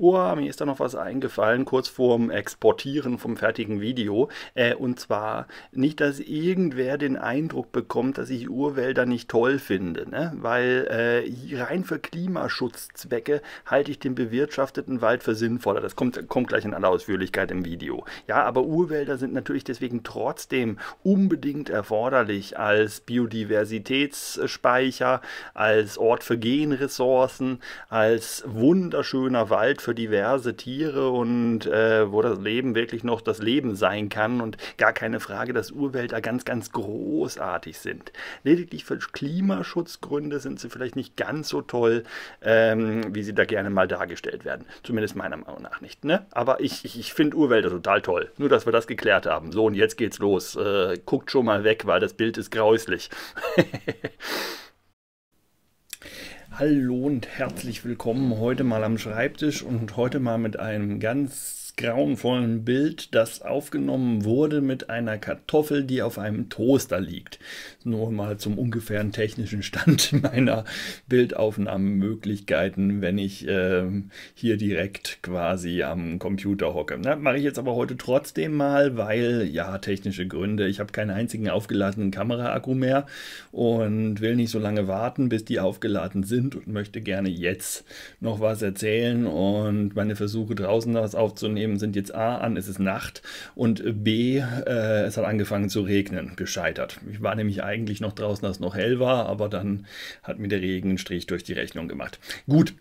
oh, mir ist da noch was eingefallen, kurz vorm Exportieren vom fertigen Video. Äh, und zwar nicht, dass irgendwer den Eindruck bekommt, dass ich Urwälder nicht toll finde, ne? weil äh, rein für Klimaschutzzwecke halte ich den bewirtschafteten Wald für sinnvoller. Das kommt, kommt gleich in aller Ausführlichkeit im Video. Ja, aber Urwälder sind natürlich deswegen trotzdem unbedingt erforderlich als Biodiversitätsspeicher, als Ort für Genressourcen, als wunderschöner Wald für für diverse Tiere und äh, wo das Leben wirklich noch das Leben sein kann und gar keine Frage, dass Urwälder ganz, ganz großartig sind. Lediglich für Klimaschutzgründe sind sie vielleicht nicht ganz so toll, ähm, wie sie da gerne mal dargestellt werden. Zumindest meiner Meinung nach nicht. Ne? Aber ich, ich, ich finde Urwälder total toll. Nur, dass wir das geklärt haben. So, und jetzt geht's los. Äh, guckt schon mal weg, weil das Bild ist grauslich. Hehehe. Hallo und herzlich willkommen heute mal am Schreibtisch und heute mal mit einem ganz grauenvollen Bild, das aufgenommen wurde mit einer Kartoffel, die auf einem Toaster liegt. Nur mal zum ungefähren technischen Stand meiner Bildaufnahmemöglichkeiten, wenn ich äh, hier direkt quasi am Computer hocke. Mache ich jetzt aber heute trotzdem mal, weil ja, technische Gründe. Ich habe keinen einzigen aufgeladenen Kameraakku mehr und will nicht so lange warten, bis die aufgeladen sind und möchte gerne jetzt noch was erzählen und meine Versuche draußen was aufzunehmen eben sind jetzt A, an es ist Nacht und B, äh, es hat angefangen zu regnen, gescheitert. Ich war nämlich eigentlich noch draußen, als es noch hell war, aber dann hat mir der Regen einen Strich durch die Rechnung gemacht. Gut,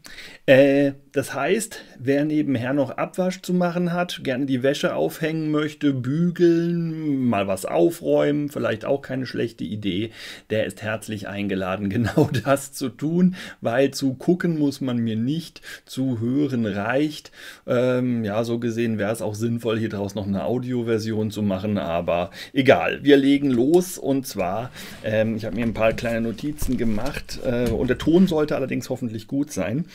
äh, das heißt, wer nebenher noch Abwasch zu machen hat, gerne die Wäsche aufhängen möchte, bügeln, mal was aufräumen, vielleicht auch keine schlechte Idee, der ist herzlich eingeladen, genau das zu tun, weil zu gucken muss man mir nicht, zu hören reicht. Ähm, ja, so gesehen gesehen wäre es auch sinnvoll, hier draus noch eine Audioversion zu machen, aber egal. Wir legen los und zwar, ähm, ich habe mir ein paar kleine Notizen gemacht äh, und der Ton sollte allerdings hoffentlich gut sein.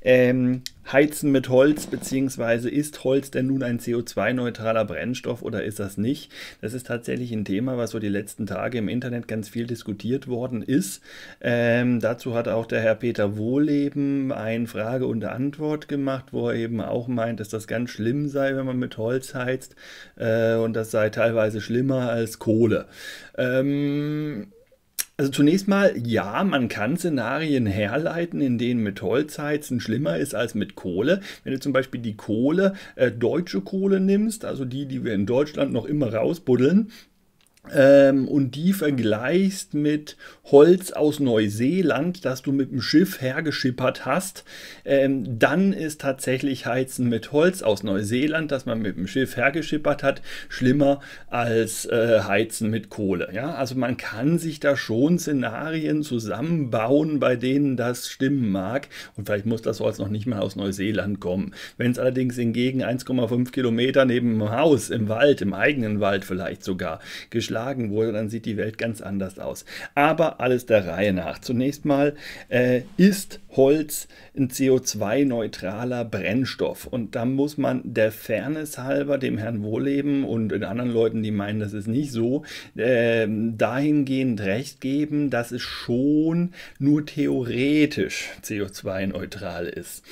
Ähm, Heizen mit Holz, beziehungsweise ist Holz denn nun ein CO2-neutraler Brennstoff oder ist das nicht? Das ist tatsächlich ein Thema, was so die letzten Tage im Internet ganz viel diskutiert worden ist. Ähm, dazu hat auch der Herr Peter Wohleben ein Frage und Antwort gemacht, wo er eben auch meint, dass das ganz schlimm sei, wenn man mit Holz heizt äh, und das sei teilweise schlimmer als Kohle. Ähm, also zunächst mal, ja, man kann Szenarien herleiten, in denen mit Holzheizen schlimmer ist als mit Kohle. Wenn du zum Beispiel die Kohle, äh, deutsche Kohle nimmst, also die, die wir in Deutschland noch immer rausbuddeln, ähm, und die vergleichst mit Holz aus Neuseeland, das du mit dem Schiff hergeschippert hast, ähm, dann ist tatsächlich Heizen mit Holz aus Neuseeland, das man mit dem Schiff hergeschippert hat, schlimmer als äh, Heizen mit Kohle. Ja? Also man kann sich da schon Szenarien zusammenbauen, bei denen das stimmen mag. Und vielleicht muss das Holz noch nicht mal aus Neuseeland kommen. Wenn es allerdings hingegen 1,5 Kilometer neben dem Haus, im Wald, im eigenen Wald vielleicht sogar geschlagen geschlagen wurde, dann sieht die Welt ganz anders aus. Aber alles der Reihe nach. Zunächst mal äh, ist Holz ein CO2-neutraler Brennstoff. Und da muss man der Fairness halber dem Herrn Wohleben und den anderen Leuten, die meinen, das ist nicht so, äh, dahingehend recht geben, dass es schon nur theoretisch CO2-neutral ist.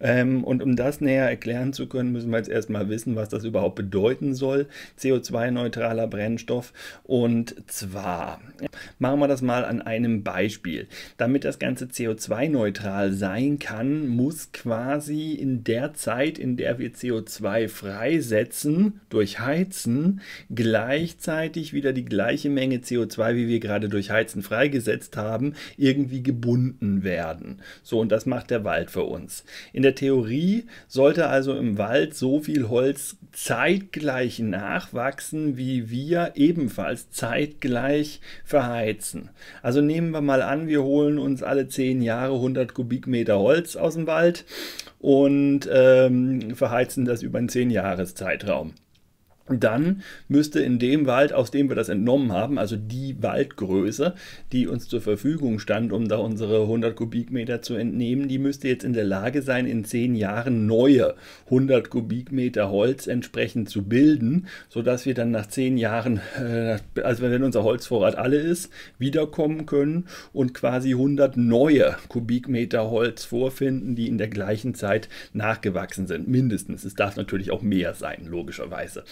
Ähm, und um das näher erklären zu können, müssen wir jetzt erstmal wissen, was das überhaupt bedeuten soll, CO2-neutraler Brennstoff. Und zwar machen wir das mal an einem Beispiel. Damit das Ganze CO2-neutral klimaneutral sein kann, muss quasi in der Zeit, in der wir CO2 freisetzen durch Heizen, gleichzeitig wieder die gleiche Menge CO2, wie wir gerade durch Heizen freigesetzt haben, irgendwie gebunden werden. So, und das macht der Wald für uns. In der Theorie sollte also im Wald so viel Holz zeitgleich nachwachsen, wie wir ebenfalls zeitgleich verheizen. Also nehmen wir mal an, wir holen uns alle zehn Jahre 100 Kubikmeter Holz aus dem Wald und ähm, verheizen das über einen 10 Jahreszeitraum dann müsste in dem Wald, aus dem wir das entnommen haben, also die Waldgröße, die uns zur Verfügung stand, um da unsere 100 Kubikmeter zu entnehmen, die müsste jetzt in der Lage sein, in zehn Jahren neue 100 Kubikmeter Holz entsprechend zu bilden, sodass wir dann nach zehn Jahren, äh, also wenn unser Holzvorrat alle ist, wiederkommen können und quasi 100 neue Kubikmeter Holz vorfinden, die in der gleichen Zeit nachgewachsen sind. Mindestens. Es darf natürlich auch mehr sein, logischerweise.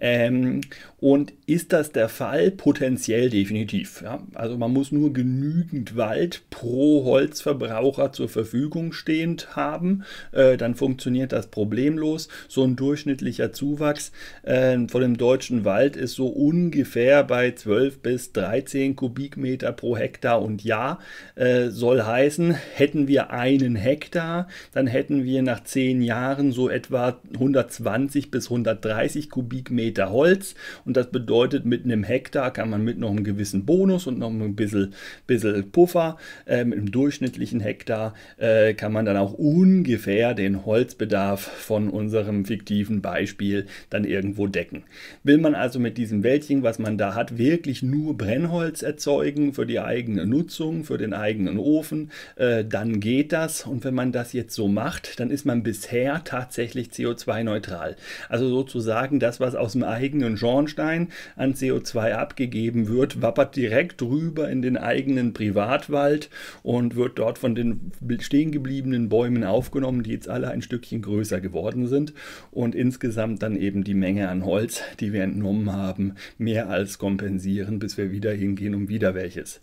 Ähm, und ist das der Fall? Potenziell definitiv. Ja? Also man muss nur genügend Wald pro Holzverbraucher zur Verfügung stehend haben, äh, dann funktioniert das problemlos. So ein durchschnittlicher Zuwachs äh, von dem deutschen Wald ist so ungefähr bei 12 bis 13 Kubikmeter pro Hektar und Jahr. Äh, soll heißen, hätten wir einen Hektar, dann hätten wir nach 10 Jahren so etwa 120 bis 130 Kubikmeter Kubikmeter Holz. Und das bedeutet, mit einem Hektar kann man mit noch einem gewissen Bonus und noch ein bisschen, bisschen Puffer, äh, mit einem durchschnittlichen Hektar, äh, kann man dann auch ungefähr den Holzbedarf von unserem fiktiven Beispiel dann irgendwo decken. Will man also mit diesem Wäldchen, was man da hat, wirklich nur Brennholz erzeugen für die eigene Nutzung, für den eigenen Ofen, äh, dann geht das. Und wenn man das jetzt so macht, dann ist man bisher tatsächlich CO2-neutral. Also sozusagen das, was was aus dem eigenen Schornstein an CO2 abgegeben wird, wappert direkt rüber in den eigenen Privatwald und wird dort von den stehen gebliebenen Bäumen aufgenommen, die jetzt alle ein Stückchen größer geworden sind und insgesamt dann eben die Menge an Holz, die wir entnommen haben, mehr als kompensieren, bis wir wieder hingehen, um wieder welches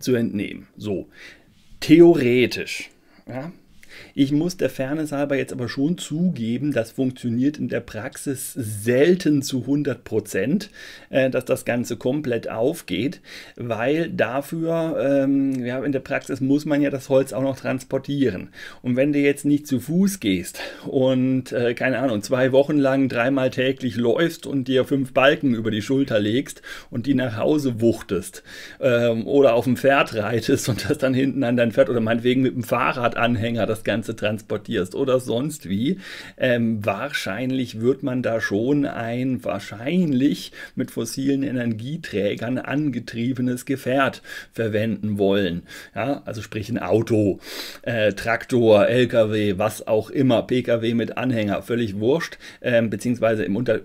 zu entnehmen. So, theoretisch. Ja, ich muss der Fairness halber jetzt aber schon zugeben, das funktioniert in der Praxis selten zu 100 Prozent, äh, dass das Ganze komplett aufgeht, weil dafür, ähm, ja, in der Praxis muss man ja das Holz auch noch transportieren. Und wenn du jetzt nicht zu Fuß gehst und, äh, keine Ahnung, zwei Wochen lang dreimal täglich läufst und dir fünf Balken über die Schulter legst und die nach Hause wuchtest ähm, oder auf dem Pferd reitest und das dann hinten an dein Pferd oder meinetwegen mit dem Fahrradanhänger, das das Ganze transportierst oder sonst wie. Ähm, wahrscheinlich wird man da schon ein wahrscheinlich mit fossilen Energieträgern angetriebenes Gefährt verwenden wollen. Ja, also sprich ein Auto, äh, Traktor, LKW, was auch immer, PKW mit Anhänger, völlig wurscht, ähm, beziehungsweise im unter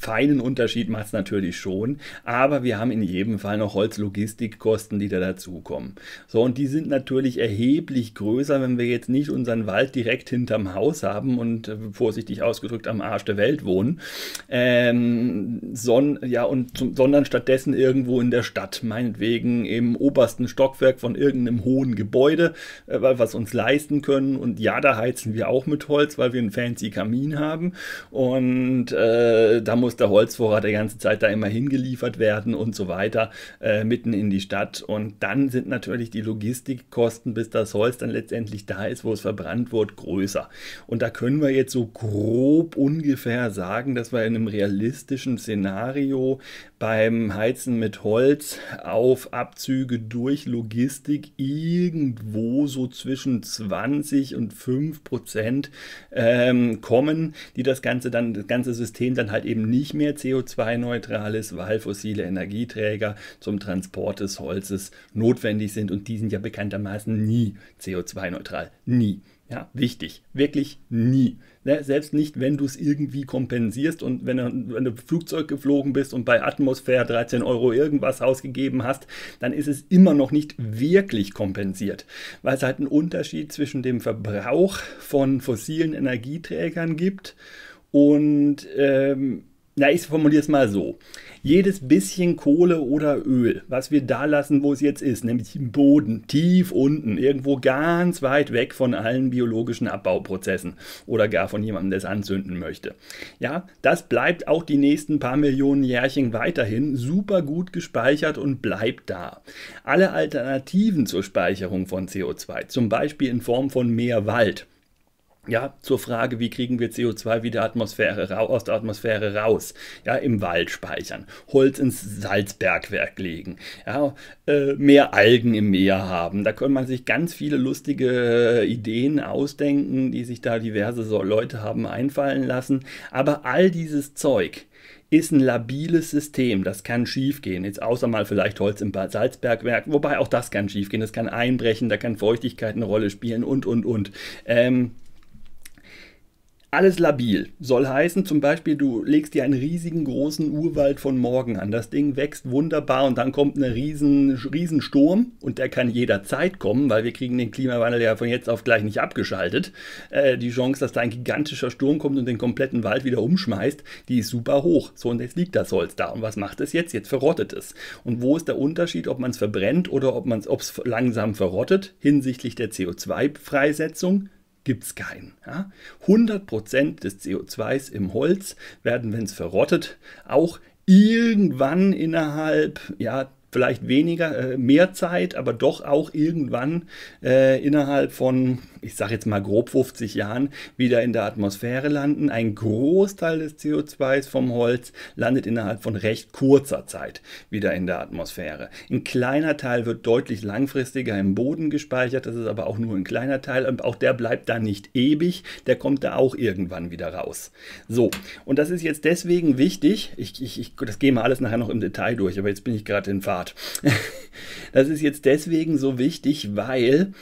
feinen Unterschied macht es natürlich schon, aber wir haben in jedem Fall noch Holzlogistikkosten, die da dazukommen. So, und die sind natürlich erheblich größer, wenn wir jetzt nicht unseren Wald direkt hinterm Haus haben und äh, vorsichtig ausgedrückt am Arsch der Welt wohnen, ähm, son, ja, und zum, sondern stattdessen irgendwo in der Stadt, meinetwegen im obersten Stockwerk von irgendeinem hohen Gebäude, äh, weil wir es uns leisten können. Und ja, da heizen wir auch mit Holz, weil wir einen fancy Kamin haben. Und äh, da muss der Holzvorrat der ganze Zeit da immer hingeliefert werden und so weiter, äh, mitten in die Stadt. Und dann sind natürlich die Logistikkosten, bis das Holz dann letztendlich da ist, wo es verbrannt wird, größer. Und da können wir jetzt so grob ungefähr sagen, dass wir in einem realistischen Szenario beim Heizen mit Holz auf Abzüge durch Logistik irgendwo so zwischen 20 und 5 Prozent ähm, kommen, die das ganze dann das ganze System dann halt eben nicht mehr CO2-neutral ist, weil fossile Energieträger zum Transport des Holzes notwendig sind und die sind ja bekanntermaßen nie CO2-neutral, nie. Ja, wichtig. Wirklich nie. Ne? Selbst nicht, wenn du es irgendwie kompensierst und wenn du, wenn du Flugzeug geflogen bist und bei Atmosphäre 13 Euro irgendwas ausgegeben hast, dann ist es immer noch nicht wirklich kompensiert, weil es halt einen Unterschied zwischen dem Verbrauch von fossilen Energieträgern gibt und, ähm, na, ich formuliere es mal so jedes bisschen Kohle oder Öl, was wir da lassen, wo es jetzt ist, nämlich im Boden, tief unten, irgendwo ganz weit weg von allen biologischen Abbauprozessen oder gar von jemandem, der es anzünden möchte. Ja, das bleibt auch die nächsten paar Millionen Jährchen weiterhin super gut gespeichert und bleibt da. Alle Alternativen zur Speicherung von CO2, zum Beispiel in Form von mehr Wald, ja, zur Frage, wie kriegen wir CO2 wieder Atmosphäre aus der Atmosphäre raus? Ja, im Wald speichern, Holz ins Salzbergwerk legen, ja, äh, mehr Algen im Meer haben. Da können man sich ganz viele lustige äh, Ideen ausdenken, die sich da diverse Leute haben einfallen lassen. Aber all dieses Zeug, ist ein labiles System, das kann schiefgehen. Jetzt außer mal vielleicht Holz im Salzbergwerk, wobei auch das kann schiefgehen, das kann einbrechen, da kann Feuchtigkeit eine Rolle spielen und, und, und. Ähm, alles labil. Soll heißen, zum Beispiel, du legst dir einen riesigen großen Urwald von morgen an. Das Ding wächst wunderbar und dann kommt ein riesen, riesen Sturm und der kann jederzeit kommen, weil wir kriegen den Klimawandel ja von jetzt auf gleich nicht abgeschaltet. Äh, die Chance, dass da ein gigantischer Sturm kommt und den kompletten Wald wieder umschmeißt, die ist super hoch. So, und jetzt liegt das Holz da. Und was macht es jetzt? Jetzt verrottet es. Und wo ist der Unterschied, ob man es verbrennt oder ob es langsam verrottet hinsichtlich der CO2-Freisetzung? gibt es keinen. Ja? 100% des CO2s im Holz werden, wenn es verrottet, auch irgendwann innerhalb ja, vielleicht weniger, äh, mehr Zeit, aber doch auch irgendwann äh, innerhalb von ich sage jetzt mal grob 50 Jahren wieder in der Atmosphäre landen. Ein Großteil des CO2s vom Holz landet innerhalb von recht kurzer Zeit wieder in der Atmosphäre. Ein kleiner Teil wird deutlich langfristiger im Boden gespeichert, das ist aber auch nur ein kleiner Teil und auch der bleibt da nicht ewig, der kommt da auch irgendwann wieder raus. So, und das ist jetzt deswegen wichtig, ich, ich, ich, das gehen wir alles nachher noch im Detail durch, aber jetzt bin ich gerade in Fahrt. das ist jetzt deswegen so wichtig, weil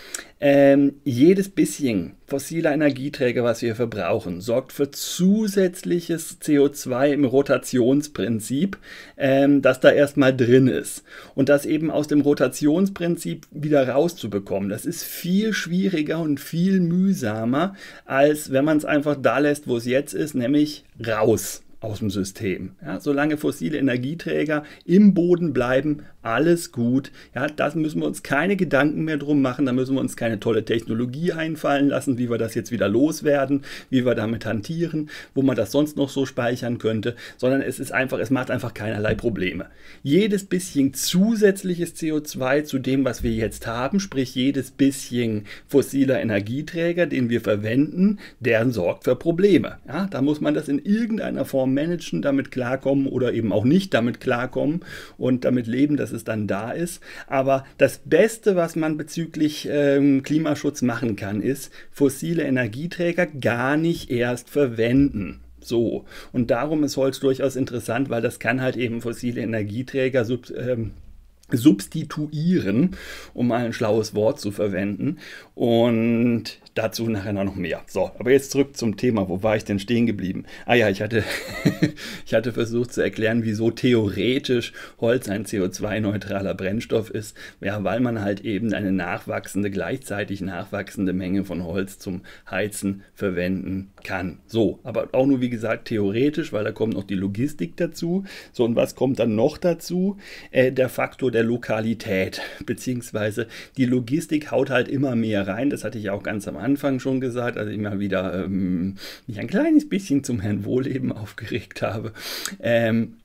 ähm, jedes bisschen fossiler Energieträger, was wir verbrauchen, sorgt für zusätzliches CO2 im Rotationsprinzip, ähm, das da erstmal drin ist. Und das eben aus dem Rotationsprinzip wieder rauszubekommen, das ist viel schwieriger und viel mühsamer, als wenn man es einfach da lässt, wo es jetzt ist, nämlich raus aus dem System. Ja, solange fossile Energieträger im Boden bleiben, alles gut. Ja, das müssen wir uns keine Gedanken mehr drum machen. Da müssen wir uns keine tolle Technologie einfallen lassen, wie wir das jetzt wieder loswerden, wie wir damit hantieren, wo man das sonst noch so speichern könnte, sondern es ist einfach, es macht einfach keinerlei Probleme. Jedes bisschen zusätzliches CO2 zu dem, was wir jetzt haben, sprich jedes bisschen fossiler Energieträger, den wir verwenden, der sorgt für Probleme. Ja, da muss man das in irgendeiner Form managen, damit klarkommen oder eben auch nicht damit klarkommen und damit leben, dass es dann da ist. Aber das Beste, was man bezüglich ähm, Klimaschutz machen kann, ist, fossile Energieträger gar nicht erst verwenden. So. Und darum ist Holz durchaus interessant, weil das kann halt eben fossile Energieträger sub, ähm, substituieren, um mal ein schlaues Wort zu verwenden. Und dazu nachher noch mehr. So, aber jetzt zurück zum Thema. Wo war ich denn stehen geblieben? Ah ja, ich hatte, ich hatte versucht zu erklären, wieso theoretisch Holz ein CO2-neutraler Brennstoff ist. Ja, weil man halt eben eine nachwachsende, gleichzeitig nachwachsende Menge von Holz zum Heizen verwenden kann. So, aber auch nur wie gesagt theoretisch, weil da kommt noch die Logistik dazu. So, und was kommt dann noch dazu? Äh, der Faktor der Lokalität, beziehungsweise die Logistik haut halt immer mehr rein. Das hatte ich auch ganz am Anfang Anfang schon gesagt, als ich mal wieder ähm, mich ein kleines bisschen zum Herrn Wohleben aufgeregt habe. Ähm,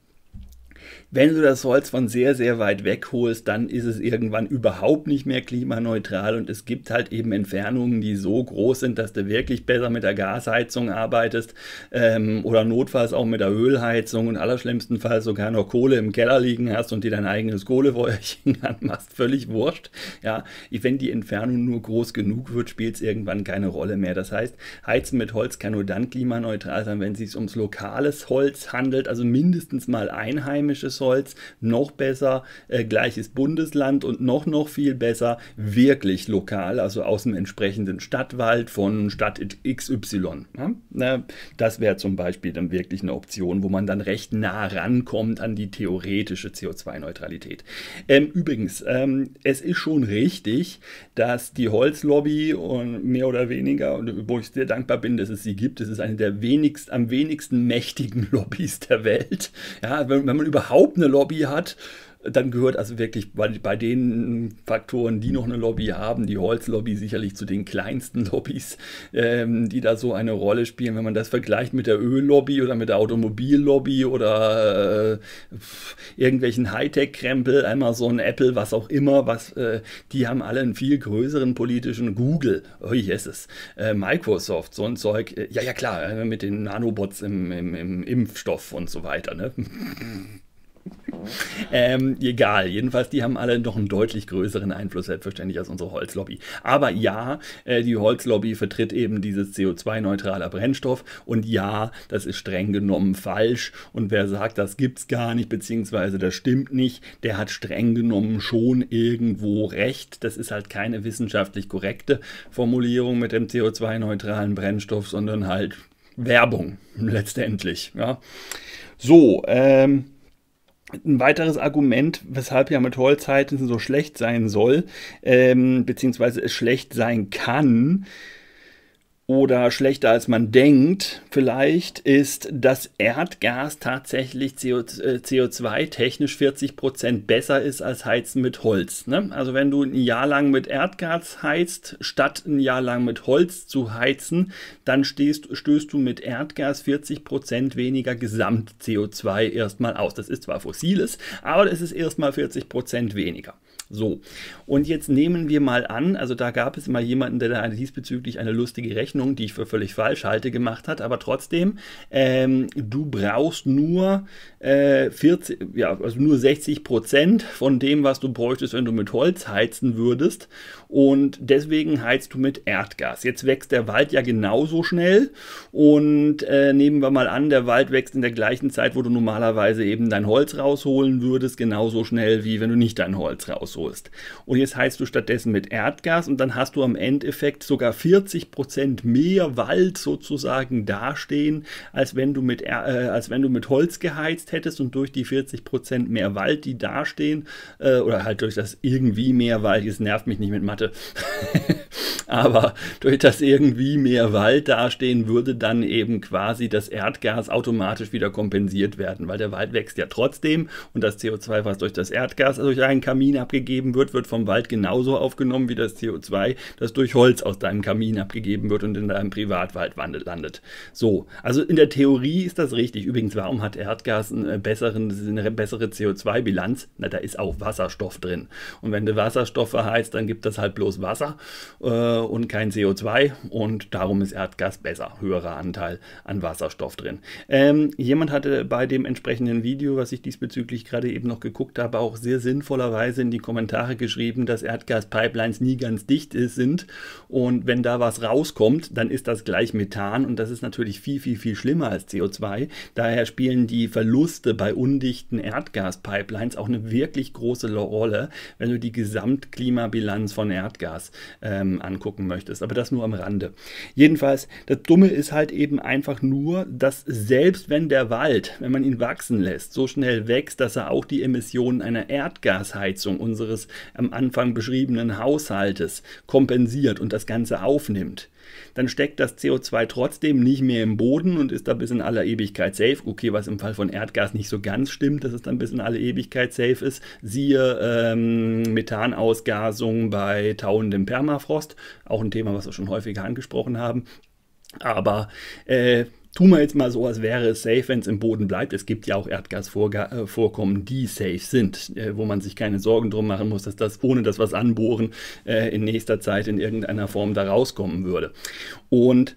wenn du das Holz von sehr, sehr weit weg holst, dann ist es irgendwann überhaupt nicht mehr klimaneutral und es gibt halt eben Entfernungen, die so groß sind, dass du wirklich besser mit der Gasheizung arbeitest ähm, oder notfalls auch mit der Ölheizung und allerschlimmstenfalls sogar noch Kohle im Keller liegen hast und dir dein eigenes Kohlefeuerchen anmachst. Völlig wurscht. Ja, wenn die Entfernung nur groß genug wird, spielt es irgendwann keine Rolle mehr. Das heißt, Heizen mit Holz kann nur dann klimaneutral sein, wenn es sich ums lokales Holz handelt, also mindestens mal einheimisch mechanisches Holz, noch besser, äh, gleiches Bundesland und noch, noch viel besser, wirklich lokal, also aus dem entsprechenden Stadtwald von Stadt XY. Ja? Das wäre zum Beispiel dann wirklich eine Option, wo man dann recht nah rankommt an die theoretische CO2-Neutralität. Ähm, übrigens, ähm, es ist schon richtig, dass die Holzlobby und mehr oder weniger, wo ich sehr dankbar bin, dass es sie gibt, es ist eine der wenigst, am wenigsten mächtigen Lobbys der Welt. Ja, wenn, wenn man über überhaupt eine Lobby hat, dann gehört also wirklich bei, bei, den Faktoren, die noch eine Lobby haben, die Holzlobby sicherlich zu den kleinsten Lobbys, ähm, die da so eine Rolle spielen. Wenn man das vergleicht mit der Öllobby oder mit der Automobillobby oder äh, irgendwelchen Hightech-Krempel, Amazon, Apple, was auch immer, was, äh, die haben alle einen viel größeren politischen Google, oh yes, äh, Microsoft, so ein Zeug. Äh, ja, ja, klar, äh, mit den Nanobots im, im, im Impfstoff und so weiter. Ne? ähm, egal, jedenfalls, die haben alle noch einen deutlich größeren Einfluss selbstverständlich als unsere Holzlobby. Aber ja, äh, die Holzlobby vertritt eben dieses CO2-neutraler Brennstoff und ja, das ist streng genommen falsch und wer sagt, das gibt es gar nicht, beziehungsweise das stimmt nicht, der hat streng genommen schon irgendwo recht. Das ist halt keine wissenschaftlich korrekte Formulierung mit dem CO2-neutralen Brennstoff, sondern halt Werbung letztendlich. Ja. So, ähm, ein weiteres Argument, weshalb ja mit Holzheizen so schlecht sein soll, ähm, beziehungsweise es schlecht sein kann, oder schlechter als man denkt vielleicht, ist, dass Erdgas tatsächlich CO2-technisch äh, 40% Prozent besser ist als Heizen mit Holz. Ne? Also wenn du ein Jahr lang mit Erdgas heizt, statt ein Jahr lang mit Holz zu heizen, dann stehst, stößt du mit Erdgas 40% Prozent weniger Gesamt-CO2 erstmal aus. Das ist zwar fossiles, aber das ist erstmal 40% Prozent weniger. So, und jetzt nehmen wir mal an, also da gab es mal jemanden, der da diesbezüglich eine lustige Rechnung, die ich für völlig falsch halte, gemacht hat, aber trotzdem, ähm, du brauchst nur, äh, 40, ja, also nur 60 Prozent von dem, was du bräuchtest, wenn du mit Holz heizen würdest und deswegen heizt du mit Erdgas. Jetzt wächst der Wald ja genauso schnell und äh, nehmen wir mal an, der Wald wächst in der gleichen Zeit, wo du normalerweise eben dein Holz rausholen würdest, genauso schnell wie wenn du nicht dein Holz rausholst ist. Und jetzt heizt du stattdessen mit Erdgas und dann hast du am Endeffekt sogar 40% mehr Wald sozusagen dastehen, als wenn du mit, äh, als wenn du mit Holz geheizt hättest und durch die 40% mehr Wald, die dastehen, äh, oder halt durch das irgendwie mehr Wald, das nervt mich nicht mit Mathe, aber durch das irgendwie mehr Wald dastehen würde dann eben quasi das Erdgas automatisch wieder kompensiert werden, weil der Wald wächst ja trotzdem und das CO2, was durch das Erdgas, also durch einen Kamin abgegeben abgegeben wird, wird vom Wald genauso aufgenommen wie das CO2, das durch Holz aus deinem Kamin abgegeben wird und in deinem Privatwald landet. So, also in der Theorie ist das richtig. Übrigens, warum hat Erdgas einen äh, besseren, eine bessere CO2-Bilanz? Na, da ist auch Wasserstoff drin. Und wenn du Wasserstoff verheizt, dann gibt das halt bloß Wasser äh, und kein CO2. Und darum ist Erdgas besser, höherer Anteil an Wasserstoff drin. Ähm, jemand hatte bei dem entsprechenden Video, was ich diesbezüglich gerade eben noch geguckt habe, auch sehr sinnvollerweise in die Kommentare Kommentare geschrieben, dass Erdgaspipelines nie ganz dicht ist, sind. Und wenn da was rauskommt, dann ist das gleich Methan und das ist natürlich viel, viel, viel schlimmer als CO2. Daher spielen die Verluste bei undichten Erdgaspipelines auch eine wirklich große Rolle, wenn du die Gesamtklimabilanz von Erdgas ähm, angucken möchtest. Aber das nur am Rande. Jedenfalls, das Dumme ist halt eben einfach nur, dass selbst wenn der Wald, wenn man ihn wachsen lässt, so schnell wächst, dass er auch die Emissionen einer Erdgasheizung unsere unseres am Anfang beschriebenen Haushaltes kompensiert und das Ganze aufnimmt, dann steckt das CO2 trotzdem nicht mehr im Boden und ist da bis in aller Ewigkeit safe. Okay, was im Fall von Erdgas nicht so ganz stimmt, dass es dann bis in alle Ewigkeit safe ist. Siehe ähm, Methanausgasung bei tauendem Permafrost, auch ein Thema, was wir schon häufiger angesprochen haben. Aber äh, tun wir jetzt mal so, als wäre es safe, wenn es im Boden bleibt. Es gibt ja auch Erdgasvorkommen, äh, die safe sind, äh, wo man sich keine Sorgen drum machen muss, dass das ohne das was anbohren äh, in nächster Zeit in irgendeiner Form da rauskommen würde. Und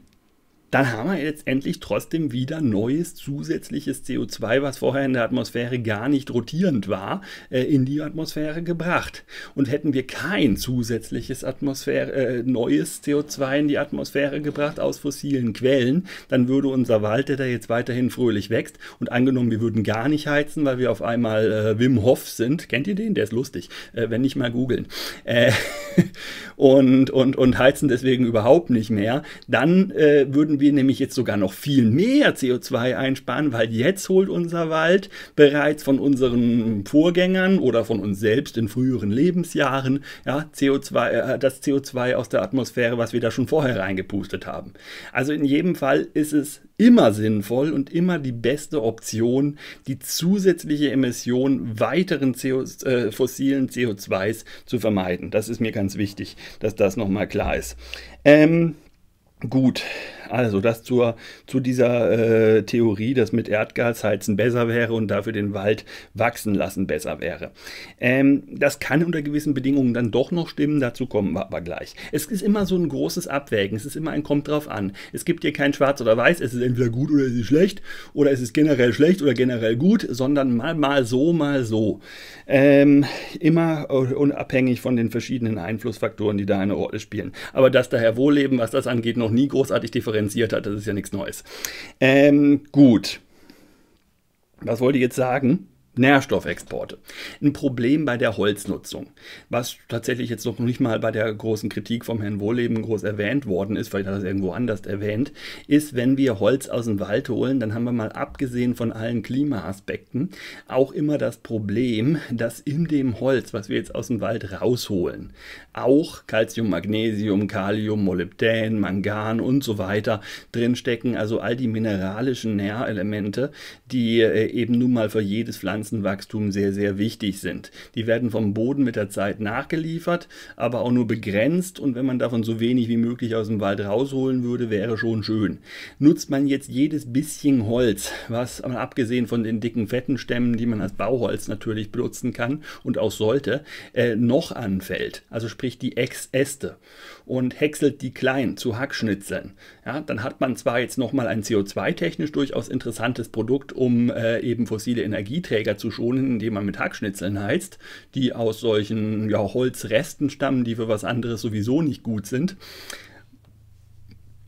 dann haben wir letztendlich trotzdem wieder neues zusätzliches CO2, was vorher in der Atmosphäre gar nicht rotierend war, äh, in die Atmosphäre gebracht. Und hätten wir kein zusätzliches Atmosphäre, äh, neues CO2 in die Atmosphäre gebracht aus fossilen Quellen, dann würde unser Wald, der da jetzt weiterhin fröhlich wächst, und angenommen, wir würden gar nicht heizen, weil wir auf einmal äh, Wim Hof sind. Kennt ihr den? Der ist lustig. Äh, wenn nicht mal googeln. Äh, und, und, und heizen deswegen überhaupt nicht mehr, dann äh, würden wir nämlich jetzt sogar noch viel mehr CO2 einsparen, weil jetzt holt unser Wald bereits von unseren Vorgängern oder von uns selbst in früheren Lebensjahren ja, CO2, äh, das CO2 aus der Atmosphäre, was wir da schon vorher reingepustet haben. Also in jedem Fall ist es immer sinnvoll und immer die beste Option, die zusätzliche Emission weiteren CO äh, fossilen CO2s zu vermeiden. Das ist mir ganz wichtig, dass das nochmal klar ist. Ähm, gut, also das zur, zu dieser äh, Theorie, dass mit Erdgas heizen besser wäre und dafür den Wald wachsen lassen besser wäre. Ähm, das kann unter gewissen Bedingungen dann doch noch stimmen, dazu kommen wir aber gleich. Es ist immer so ein großes Abwägen, es ist immer ein kommt drauf an. Es gibt hier kein Schwarz oder Weiß, es ist entweder gut oder es ist schlecht oder es ist generell schlecht oder generell gut, sondern mal, mal so, mal so. Ähm, immer äh, unabhängig von den verschiedenen Einflussfaktoren, die da eine Rolle spielen. Aber dass daher Wohlleben, was das angeht, noch nie großartig differenziert differenziert hat. Das ist ja nichts Neues. Ähm, gut. Was wollte ich jetzt sagen? Nährstoffexporte. Ein Problem bei der Holznutzung, was tatsächlich jetzt noch nicht mal bei der großen Kritik vom Herrn Wohleben groß erwähnt worden ist, vielleicht hat er es irgendwo anders erwähnt, ist, wenn wir Holz aus dem Wald holen, dann haben wir mal abgesehen von allen Klimaaspekten auch immer das Problem, dass in dem Holz, was wir jetzt aus dem Wald rausholen, auch Calcium, Magnesium, Kalium, Molybdän, Mangan und so weiter drinstecken, also all die mineralischen Nährelemente, die äh, eben nun mal für jedes Pflanzen Pflanzenwachstum sehr, sehr wichtig sind. Die werden vom Boden mit der Zeit nachgeliefert, aber auch nur begrenzt und wenn man davon so wenig wie möglich aus dem Wald rausholen würde, wäre schon schön. Nutzt man jetzt jedes bisschen Holz, was abgesehen von den dicken, fetten Stämmen, die man als Bauholz natürlich benutzen kann und auch sollte, äh, noch anfällt, also sprich die Ex-Äste und häckselt die klein zu Hackschnitzeln. Ja, dann hat man zwar jetzt nochmal ein CO2-technisch durchaus interessantes Produkt, um äh, eben fossile Energieträger zu schonen, indem man mit Hackschnitzeln heizt, die aus solchen ja, Holzresten stammen, die für was anderes sowieso nicht gut sind.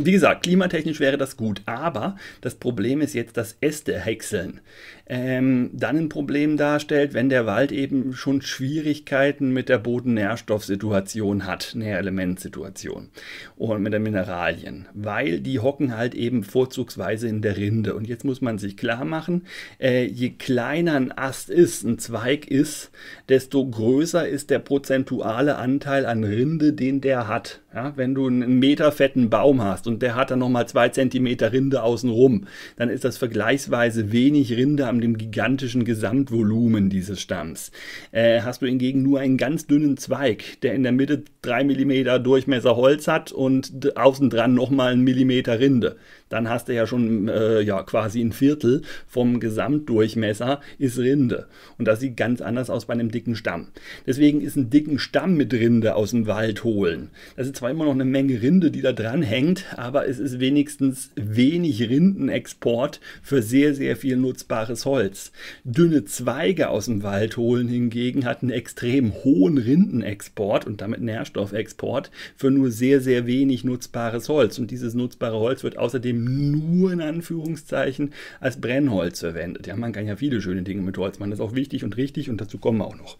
Wie gesagt, klimatechnisch wäre das gut, aber das Problem ist jetzt das Ästehäckseln. Ähm, dann ein Problem darstellt, wenn der Wald eben schon Schwierigkeiten mit der Bodennährstoffsituation hat, Nährelementsituation und mit den Mineralien, weil die hocken halt eben vorzugsweise in der Rinde. Und jetzt muss man sich klar machen, äh, je kleiner ein Ast ist, ein Zweig ist, desto größer ist der prozentuale Anteil an Rinde, den der hat. Ja, wenn du einen Meter fetten Baum hast und der hat dann nochmal zwei Zentimeter Rinde außenrum, dann ist das vergleichsweise wenig Rinde an dem gigantischen Gesamtvolumen dieses Stamms. Äh, hast du hingegen nur einen ganz dünnen Zweig, der in der Mitte drei Millimeter Durchmesser Holz hat und außen dran nochmal einen Millimeter Rinde, dann hast du ja schon äh, ja, quasi ein Viertel vom Gesamtdurchmesser ist Rinde. Und das sieht ganz anders aus bei einem dicken Stamm. Deswegen ist ein dicken Stamm mit Rinde aus dem Wald holen. Das ist zwar immer noch eine Menge Rinde, die da dran hängt, aber es ist wenigstens wenig Rindenexport für sehr, sehr viel nutzbares Holz. Dünne Zweige aus dem Wald holen hingegen hat einen extrem hohen Rindenexport und damit Nährstoffexport für nur sehr, sehr wenig nutzbares Holz. Und dieses nutzbare Holz wird außerdem nur in Anführungszeichen als Brennholz verwendet. Ja, man kann ja viele schöne Dinge mit Holz machen, das ist auch wichtig und richtig und dazu kommen wir auch noch.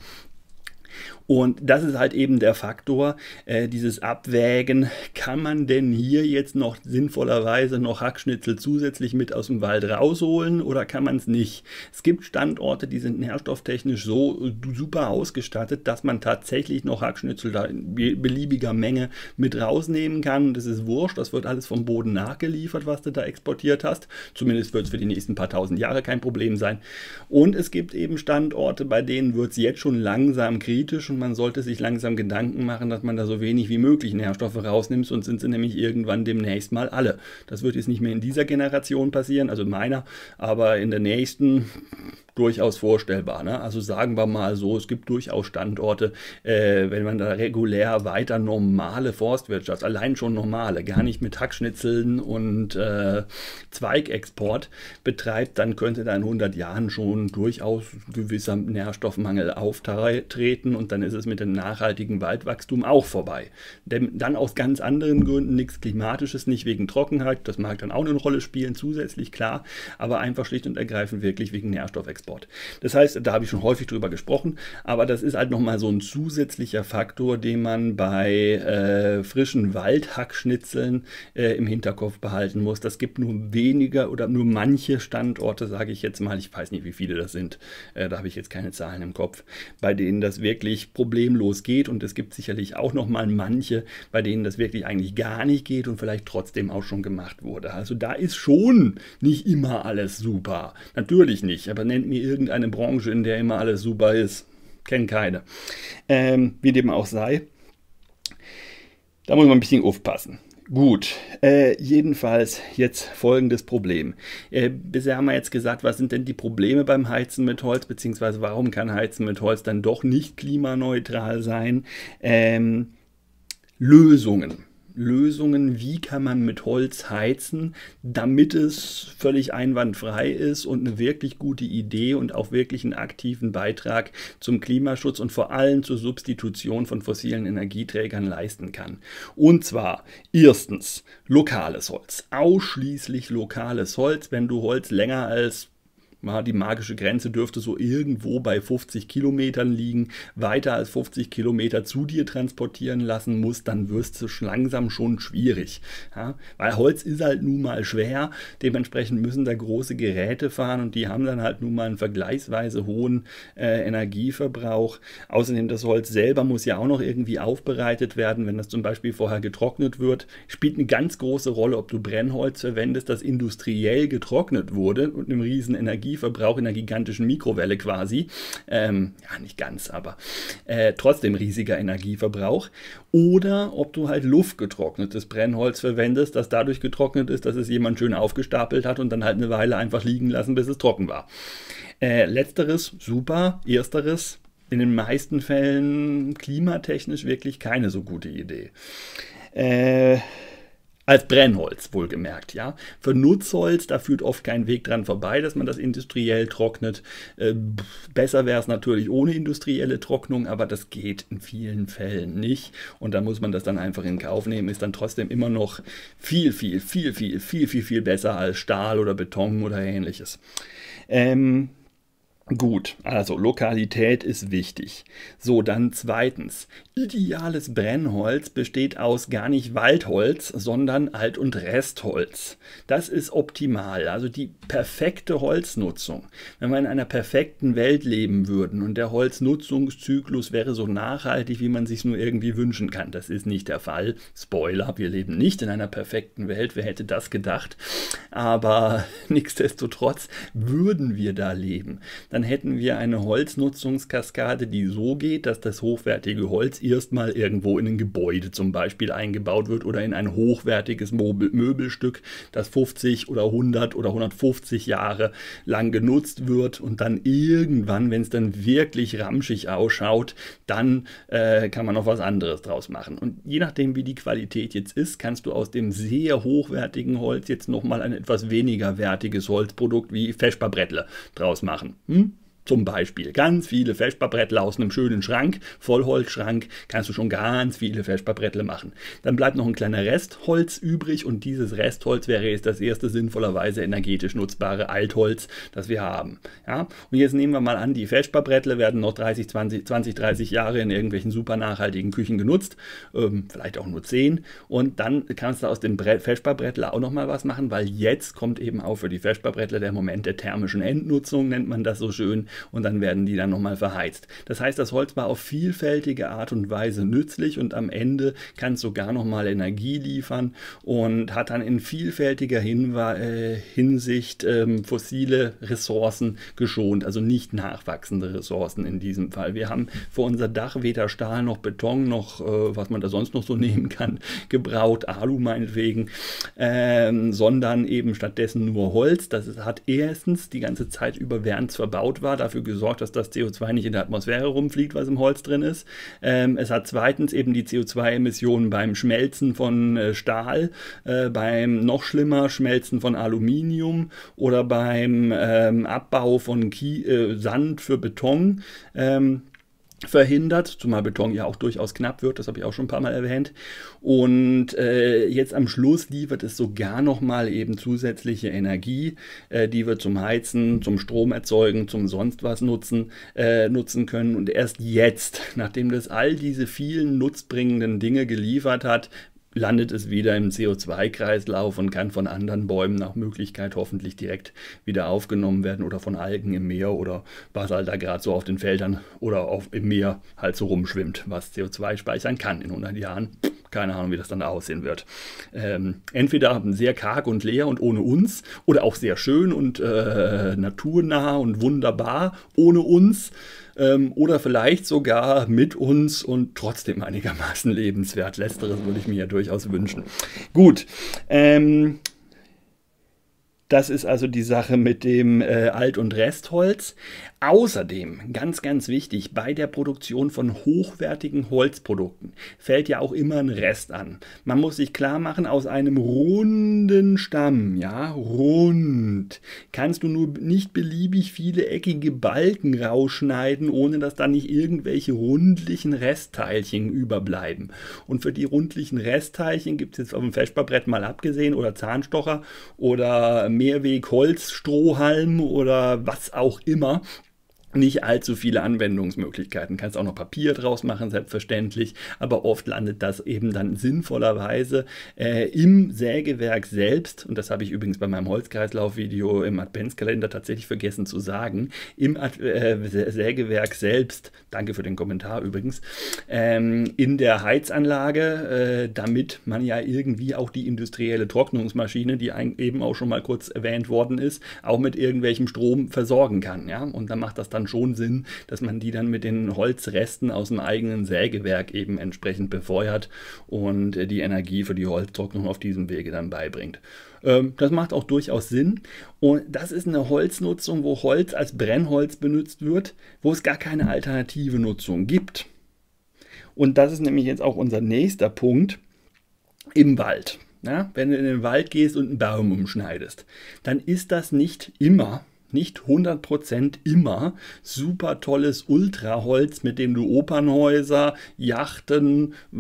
Und das ist halt eben der Faktor, äh, dieses Abwägen, kann man denn hier jetzt noch sinnvollerweise noch Hackschnitzel zusätzlich mit aus dem Wald rausholen oder kann man es nicht? Es gibt Standorte, die sind nährstofftechnisch so äh, super ausgestattet, dass man tatsächlich noch Hackschnitzel da in beliebiger Menge mit rausnehmen kann. Das ist wurscht, das wird alles vom Boden nachgeliefert, was du da exportiert hast. Zumindest wird es für die nächsten paar tausend Jahre kein Problem sein. Und es gibt eben Standorte, bei denen wird es jetzt schon langsam kriegen kritisch und man sollte sich langsam Gedanken machen, dass man da so wenig wie möglich Nährstoffe rausnimmt, sonst sind sie nämlich irgendwann demnächst mal alle. Das wird jetzt nicht mehr in dieser Generation passieren, also meiner, aber in der nächsten durchaus vorstellbar. Ne? Also sagen wir mal so, es gibt durchaus Standorte, äh, wenn man da regulär weiter normale Forstwirtschaft, allein schon normale, gar nicht mit Hackschnitzeln und äh, Zweigexport betreibt, dann könnte da in 100 Jahren schon durchaus gewisser Nährstoffmangel auftreten und dann ist es mit dem nachhaltigen Waldwachstum auch vorbei. Denn dann aus ganz anderen Gründen, nichts Klimatisches, nicht wegen Trockenheit, das mag dann auch eine Rolle spielen zusätzlich, klar, aber einfach schlicht und ergreifend wirklich wegen Nährstoffexport. Export. Das heißt, da habe ich schon häufig drüber gesprochen, aber das ist halt nochmal so ein zusätzlicher Faktor, den man bei äh, frischen Waldhackschnitzeln äh, im Hinterkopf behalten muss. Das gibt nur weniger oder nur manche Standorte, sage ich jetzt mal, ich weiß nicht, wie viele das sind, äh, da habe ich jetzt keine Zahlen im Kopf, bei denen das wirklich problemlos geht und es gibt sicherlich auch nochmal manche, bei denen das wirklich eigentlich gar nicht geht und vielleicht trotzdem auch schon gemacht wurde. Also da ist schon nicht immer alles super. Natürlich nicht, aber nennt mir irgendeine Branche, in der immer alles super ist. Kenn keine. Ähm, wie dem auch sei. Da muss man ein bisschen aufpassen. Gut, äh, jedenfalls jetzt folgendes Problem. Äh, bisher haben wir jetzt gesagt, was sind denn die Probleme beim Heizen mit Holz, beziehungsweise warum kann Heizen mit Holz dann doch nicht klimaneutral sein? Ähm, Lösungen. Lösungen, wie kann man mit Holz heizen, damit es völlig einwandfrei ist und eine wirklich gute Idee und auch wirklich einen aktiven Beitrag zum Klimaschutz und vor allem zur Substitution von fossilen Energieträgern leisten kann. Und zwar erstens lokales Holz, ausschließlich lokales Holz. Wenn du Holz länger als die magische Grenze dürfte so irgendwo bei 50 Kilometern liegen, weiter als 50 Kilometer zu dir transportieren lassen musst, dann wirst du langsam schon schwierig. Ja? Weil Holz ist halt nun mal schwer, dementsprechend müssen da große Geräte fahren und die haben dann halt nun mal einen vergleichsweise hohen äh, Energieverbrauch. Außerdem das Holz selber muss ja auch noch irgendwie aufbereitet werden, wenn das zum Beispiel vorher getrocknet wird. Spielt eine ganz große Rolle, ob du Brennholz verwendest, das industriell getrocknet wurde und einem riesen Energie Energieverbrauch in einer gigantischen Mikrowelle quasi. Ähm, ja, nicht ganz, aber äh, trotzdem riesiger Energieverbrauch. Oder ob du halt luftgetrocknetes Brennholz verwendest, das dadurch getrocknet ist, dass es jemand schön aufgestapelt hat und dann halt eine Weile einfach liegen lassen, bis es trocken war. Äh, letzteres super, ersteres in den meisten Fällen klimatechnisch wirklich keine so gute Idee. Äh, als Brennholz, wohlgemerkt, ja. Für Nutzholz, da führt oft kein Weg dran vorbei, dass man das industriell trocknet. Äh, besser wäre es natürlich ohne industrielle Trocknung, aber das geht in vielen Fällen nicht. Und da muss man das dann einfach in Kauf nehmen, ist dann trotzdem immer noch viel, viel, viel, viel, viel, viel, viel besser als Stahl oder Beton oder ähnliches. Ähm, Gut, also Lokalität ist wichtig. So, dann zweitens. Ideales Brennholz besteht aus gar nicht Waldholz, sondern Alt- und Restholz. Das ist optimal, also die perfekte Holznutzung. Wenn wir in einer perfekten Welt leben würden und der Holznutzungszyklus wäre so nachhaltig, wie man sich nur irgendwie wünschen kann. Das ist nicht der Fall. Spoiler, wir leben nicht in einer perfekten Welt. Wer hätte das gedacht? Aber nichtsdestotrotz würden wir da leben. Dann dann hätten wir eine Holznutzungskaskade, die so geht, dass das hochwertige Holz erstmal irgendwo in ein Gebäude zum Beispiel eingebaut wird oder in ein hochwertiges Möbel Möbelstück, das 50 oder 100 oder 150 Jahre lang genutzt wird und dann irgendwann, wenn es dann wirklich ramschig ausschaut, dann äh, kann man noch was anderes draus machen. Und je nachdem, wie die Qualität jetzt ist, kannst du aus dem sehr hochwertigen Holz jetzt nochmal ein etwas weniger wertiges Holzprodukt wie Feschperbrettle draus machen. Hm? Zum Beispiel ganz viele Feschbarbrettle aus einem schönen Schrank, Vollholzschrank, kannst du schon ganz viele Feschbarbrettle machen. Dann bleibt noch ein kleiner Restholz übrig und dieses Restholz wäre jetzt das erste sinnvollerweise energetisch nutzbare Altholz, das wir haben. Ja? Und jetzt nehmen wir mal an, die Feschbarbrettle werden noch 30, 20, 20, 30 Jahre in irgendwelchen super nachhaltigen Küchen genutzt, ähm, vielleicht auch nur 10. Und dann kannst du aus dem Feschbarbrettle auch nochmal was machen, weil jetzt kommt eben auch für die Feschbarbrettle der Moment der thermischen Endnutzung, nennt man das so schön und dann werden die dann nochmal verheizt. Das heißt, das Holz war auf vielfältige Art und Weise nützlich und am Ende kann es sogar nochmal Energie liefern und hat dann in vielfältiger Hinwa äh, Hinsicht ähm, fossile Ressourcen geschont, also nicht nachwachsende Ressourcen in diesem Fall. Wir haben vor unser Dach weder Stahl noch Beton noch äh, was man da sonst noch so nehmen kann, gebraucht, Alu meinetwegen, ähm, sondern eben stattdessen nur Holz. Das hat erstens die ganze Zeit über, während es verbaut war, dafür gesorgt, dass das CO2 nicht in der Atmosphäre rumfliegt, was im Holz drin ist. Ähm, es hat zweitens eben die CO2-Emissionen beim Schmelzen von äh, Stahl, äh, beim noch schlimmer Schmelzen von Aluminium oder beim ähm, Abbau von Kie äh, Sand für Beton. Ähm, verhindert, zumal Beton ja auch durchaus knapp wird, das habe ich auch schon ein paar Mal erwähnt. Und äh, jetzt am Schluss liefert es sogar nochmal eben zusätzliche Energie, äh, die wir zum Heizen, zum Strom erzeugen, zum sonst was nutzen, äh, nutzen können. Und erst jetzt, nachdem das all diese vielen nutzbringenden Dinge geliefert hat, landet es wieder im CO2-Kreislauf und kann von anderen Bäumen nach Möglichkeit hoffentlich direkt wieder aufgenommen werden oder von Algen im Meer oder was halt da gerade so auf den Feldern oder auf, im Meer halt so rumschwimmt, was CO2 speichern kann. In 100 Jahren keine Ahnung, wie das dann da aussehen wird. Ähm, entweder sehr karg und leer und ohne uns oder auch sehr schön und äh, naturnah und wunderbar ohne uns ähm, oder vielleicht sogar mit uns und trotzdem einigermaßen lebenswert. Letzteres würde ich mir ja durchaus wünschen. Gut. Ähm, das ist also die Sache mit dem äh, Alt- und Restholz. Außerdem, ganz, ganz wichtig, bei der Produktion von hochwertigen Holzprodukten fällt ja auch immer ein Rest an. Man muss sich klar machen, aus einem runden Stamm, ja, rund, kannst du nur nicht beliebig viele eckige Balken rausschneiden, ohne dass da nicht irgendwelche rundlichen Restteilchen überbleiben. Und für die rundlichen Restteilchen gibt es jetzt auf dem Feschbarbrett mal abgesehen oder Zahnstocher oder Mehrweg Holz, oder was auch immer nicht allzu viele Anwendungsmöglichkeiten. Kannst auch noch Papier draus machen, selbstverständlich, aber oft landet das eben dann sinnvollerweise äh, im Sägewerk selbst. Und das habe ich übrigens bei meinem Holzkreislauf-Video im Adventskalender tatsächlich vergessen zu sagen. Im Ad äh, Sägewerk selbst, danke für den Kommentar übrigens, ähm, in der Heizanlage, äh, damit man ja irgendwie auch die industrielle Trocknungsmaschine, die eben auch schon mal kurz erwähnt worden ist, auch mit irgendwelchem Strom versorgen kann. Ja? Und dann macht das dann dann schon Sinn, dass man die dann mit den Holzresten aus dem eigenen Sägewerk eben entsprechend befeuert und äh, die Energie für die Holztrocknung auf diesem Wege dann beibringt. Ähm, das macht auch durchaus Sinn. Und das ist eine Holznutzung, wo Holz als Brennholz benutzt wird, wo es gar keine alternative Nutzung gibt. Und das ist nämlich jetzt auch unser nächster Punkt im Wald. Ja, wenn du in den Wald gehst und einen Baum umschneidest, dann ist das nicht immer nicht 100% immer super tolles Ultraholz, mit dem du Opernhäuser, Yachten, äh,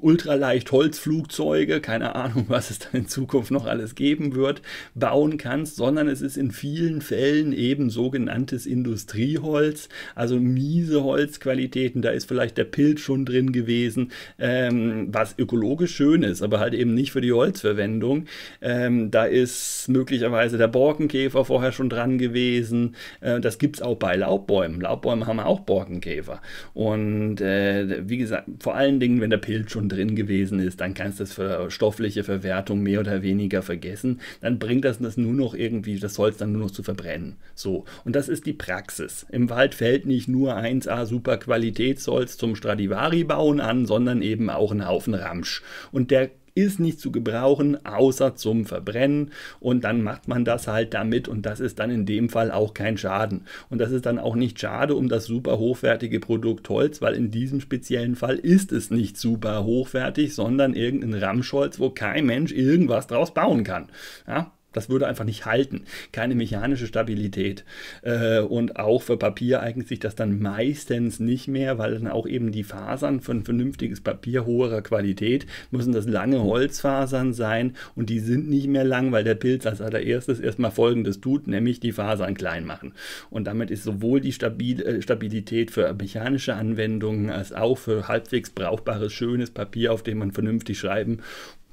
ultraleicht Holzflugzeuge, keine Ahnung, was es dann in Zukunft noch alles geben wird, bauen kannst, sondern es ist in vielen Fällen eben sogenanntes Industrieholz, also miese Holzqualitäten, da ist vielleicht der Pilz schon drin gewesen, ähm, was ökologisch schön ist, aber halt eben nicht für die Holzverwendung. Ähm, da ist möglicherweise der Borkenkäfer vorher schon dran gewesen, gewesen. Äh, das gibt es auch bei Laubbäumen. Laubbäume haben auch Borkenkäfer. Und äh, wie gesagt, vor allen Dingen, wenn der Pilz schon drin gewesen ist, dann kannst du das für stoffliche Verwertung mehr oder weniger vergessen. Dann bringt das das nur noch irgendwie, das Holz dann nur noch zu verbrennen. So. Und das ist die Praxis. Im Wald fällt nicht nur 1A ah, super Qualitätsholz zum Stradivari bauen an, sondern eben auch ein Haufen Ramsch. Und der ist nicht zu gebrauchen, außer zum Verbrennen. Und dann macht man das halt damit und das ist dann in dem Fall auch kein Schaden. Und das ist dann auch nicht schade um das super hochwertige Produkt Holz, weil in diesem speziellen Fall ist es nicht super hochwertig, sondern irgendein Ramscholz, wo kein Mensch irgendwas draus bauen kann. Ja? Das würde einfach nicht halten. Keine mechanische Stabilität. Äh, und auch für Papier eignet sich das dann meistens nicht mehr, weil dann auch eben die Fasern von vernünftiges Papier hoherer Qualität müssen das lange Holzfasern sein und die sind nicht mehr lang, weil der Pilz als allererstes erstmal folgendes tut, nämlich die Fasern klein machen. Und damit ist sowohl die äh, Stabilität für mechanische Anwendungen als auch für halbwegs brauchbares, schönes Papier, auf dem man vernünftig schreiben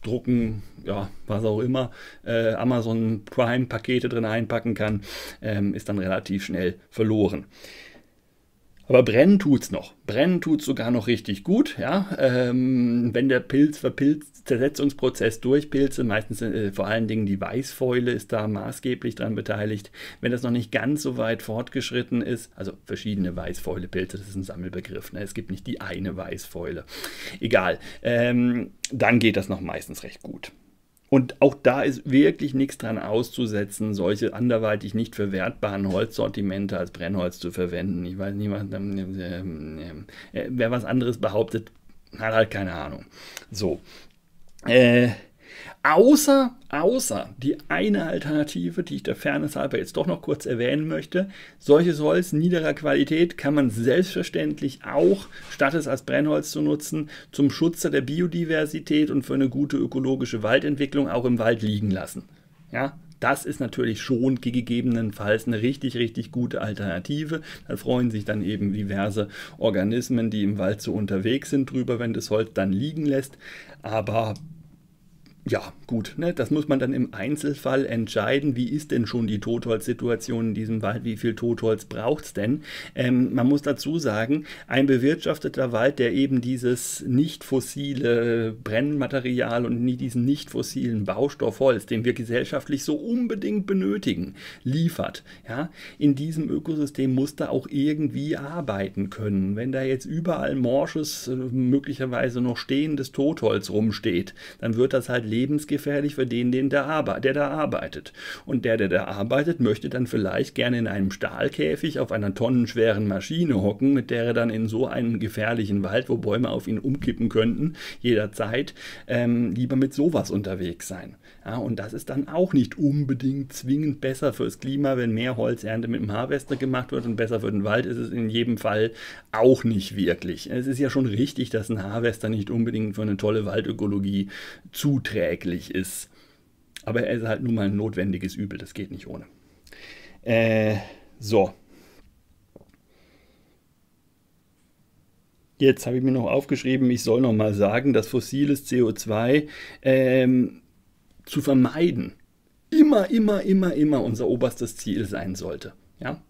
drucken, ja, was auch immer, äh, Amazon Prime-Pakete drin einpacken kann, ähm, ist dann relativ schnell verloren. Aber brennen tut's noch. Brennen tut's sogar noch richtig gut. Ja? Ähm, wenn der Pilz verpilzt, Zersetzungsprozess durch Pilze, meistens äh, vor allen Dingen die Weißfäule ist da maßgeblich dran beteiligt. Wenn das noch nicht ganz so weit fortgeschritten ist, also verschiedene Weißfäulepilze, das ist ein Sammelbegriff. Ne? Es gibt nicht die eine Weißfäule. Egal. Ähm, dann geht das noch meistens recht gut. Und auch da ist wirklich nichts dran auszusetzen, solche anderweitig nicht verwertbaren Holzsortimente als Brennholz zu verwenden. Ich weiß nicht, was, äh, äh, wer was anderes behauptet, hat halt keine Ahnung. So. Äh, Außer, außer die eine Alternative, die ich der Fairness halber jetzt doch noch kurz erwähnen möchte. Solche Holz niederer Qualität kann man selbstverständlich auch, statt es als Brennholz zu nutzen, zum Schutze der Biodiversität und für eine gute ökologische Waldentwicklung auch im Wald liegen lassen. Ja, das ist natürlich schon gegebenenfalls eine richtig, richtig gute Alternative. Da freuen sich dann eben diverse Organismen, die im Wald so unterwegs sind, drüber, wenn das Holz dann liegen lässt. Aber ja, gut, ne? das muss man dann im Einzelfall entscheiden. Wie ist denn schon die Totholzsituation in diesem Wald? Wie viel Totholz braucht es denn? Ähm, man muss dazu sagen, ein bewirtschafteter Wald, der eben dieses nicht fossile Brennmaterial und diesen nicht fossilen Baustoff Holz, den wir gesellschaftlich so unbedingt benötigen, liefert. Ja? In diesem Ökosystem muss da auch irgendwie arbeiten können. Wenn da jetzt überall morsches, äh, möglicherweise noch stehendes Totholz rumsteht, dann wird das halt lebensgefährlich für den, den da der da arbeitet. Und der, der da arbeitet, möchte dann vielleicht gerne in einem Stahlkäfig auf einer tonnenschweren Maschine hocken, mit der er dann in so einem gefährlichen Wald, wo Bäume auf ihn umkippen könnten, jederzeit ähm, lieber mit sowas unterwegs sein. Ja, und das ist dann auch nicht unbedingt zwingend besser fürs Klima, wenn mehr Holzernte mit dem Harvester gemacht wird und besser für den Wald ist es in jedem Fall auch nicht wirklich. Es ist ja schon richtig, dass ein Harvester nicht unbedingt für eine tolle Waldökologie zuträgt unerträglich ist. Aber er ist halt nun mal ein notwendiges Übel, das geht nicht ohne. Äh, so. Jetzt habe ich mir noch aufgeschrieben, ich soll noch mal sagen, dass fossiles CO2 ähm, zu vermeiden immer, immer, immer, immer unser oberstes Ziel sein sollte. Ja?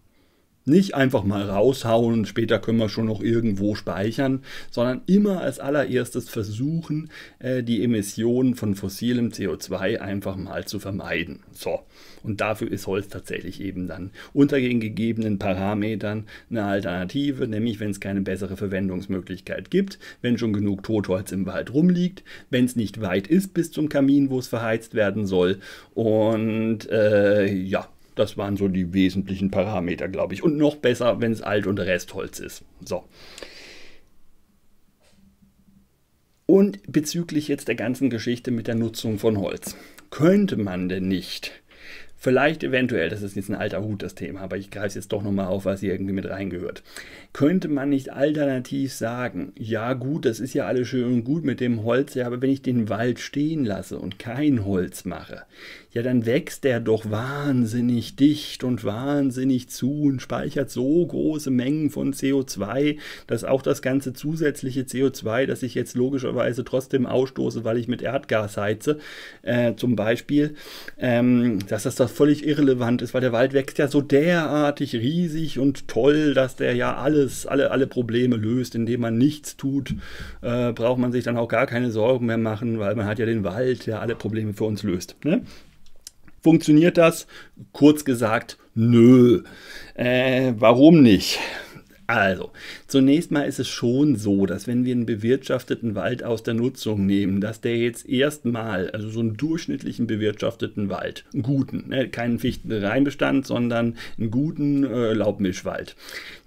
Nicht einfach mal raushauen und später können wir schon noch irgendwo speichern, sondern immer als allererstes versuchen, äh, die Emissionen von fossilem CO2 einfach mal zu vermeiden. So, und dafür ist Holz tatsächlich eben dann unter den gegebenen Parametern eine Alternative, nämlich wenn es keine bessere Verwendungsmöglichkeit gibt, wenn schon genug Totholz im Wald rumliegt, wenn es nicht weit ist bis zum Kamin, wo es verheizt werden soll. Und äh, ja, das waren so die wesentlichen Parameter, glaube ich. Und noch besser, wenn es Alt- und Restholz ist. So. Und bezüglich jetzt der ganzen Geschichte mit der Nutzung von Holz. Könnte man denn nicht vielleicht eventuell, das ist jetzt ein alter Hut, das Thema, aber ich greife es jetzt doch nochmal auf, was hier irgendwie mit reingehört. Könnte man nicht alternativ sagen, ja gut, das ist ja alles schön und gut mit dem Holz, ja, aber wenn ich den Wald stehen lasse und kein Holz mache, ja, dann wächst der doch wahnsinnig dicht und wahnsinnig zu und speichert so große Mengen von CO2, dass auch das ganze zusätzliche CO2, das ich jetzt logischerweise trotzdem ausstoße, weil ich mit Erdgas heize, äh, zum Beispiel, ähm, dass das doch völlig irrelevant ist, weil der Wald wächst ja so derartig riesig und toll, dass der ja alles, alle, alle Probleme löst, indem man nichts tut, äh, braucht man sich dann auch gar keine Sorgen mehr machen, weil man hat ja den Wald, der alle Probleme für uns löst. Ne? Funktioniert das? Kurz gesagt, nö. Äh, warum nicht? Also, zunächst mal ist es schon so, dass wenn wir einen bewirtschafteten Wald aus der Nutzung nehmen, dass der jetzt erstmal, also so einen durchschnittlichen bewirtschafteten Wald, einen guten, ne, keinen Fichtenreinbestand, sondern einen guten äh, Laubmischwald,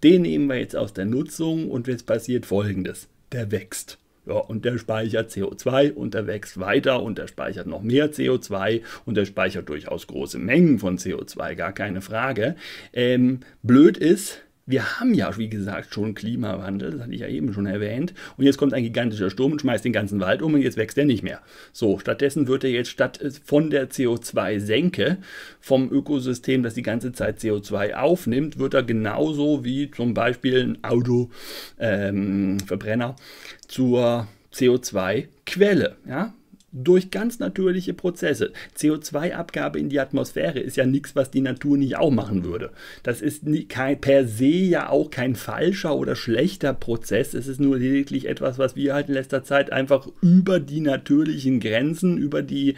den nehmen wir jetzt aus der Nutzung und jetzt passiert Folgendes, der wächst. Ja, und der speichert CO2 und der wächst weiter und der speichert noch mehr CO2 und der speichert durchaus große Mengen von CO2, gar keine Frage. Ähm, blöd ist, wir haben ja, wie gesagt, schon Klimawandel, das hatte ich ja eben schon erwähnt. Und jetzt kommt ein gigantischer Sturm und schmeißt den ganzen Wald um und jetzt wächst er nicht mehr. So, stattdessen wird er jetzt statt äh, von der CO2-Senke vom Ökosystem, das die ganze Zeit CO2 aufnimmt, wird er genauso wie zum Beispiel ein Auto, ähm, Verbrenner, zur CO2-Quelle. Ja? durch ganz natürliche Prozesse. CO2-Abgabe in die Atmosphäre ist ja nichts, was die Natur nicht auch machen würde. Das ist nie, kein, per se ja auch kein falscher oder schlechter Prozess. Es ist nur lediglich etwas, was wir halt in letzter Zeit einfach über die natürlichen Grenzen, über die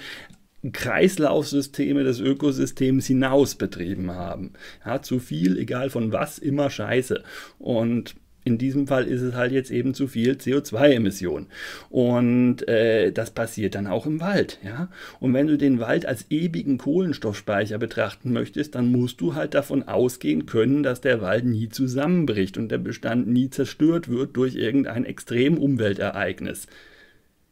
Kreislaufsysteme des Ökosystems hinaus betrieben haben. Ja, zu viel, egal von was, immer scheiße. Und in diesem Fall ist es halt jetzt eben zu viel CO2-Emission. Und äh, das passiert dann auch im Wald. Ja? Und wenn du den Wald als ewigen Kohlenstoffspeicher betrachten möchtest, dann musst du halt davon ausgehen können, dass der Wald nie zusammenbricht und der Bestand nie zerstört wird durch irgendein Extremumweltereignis.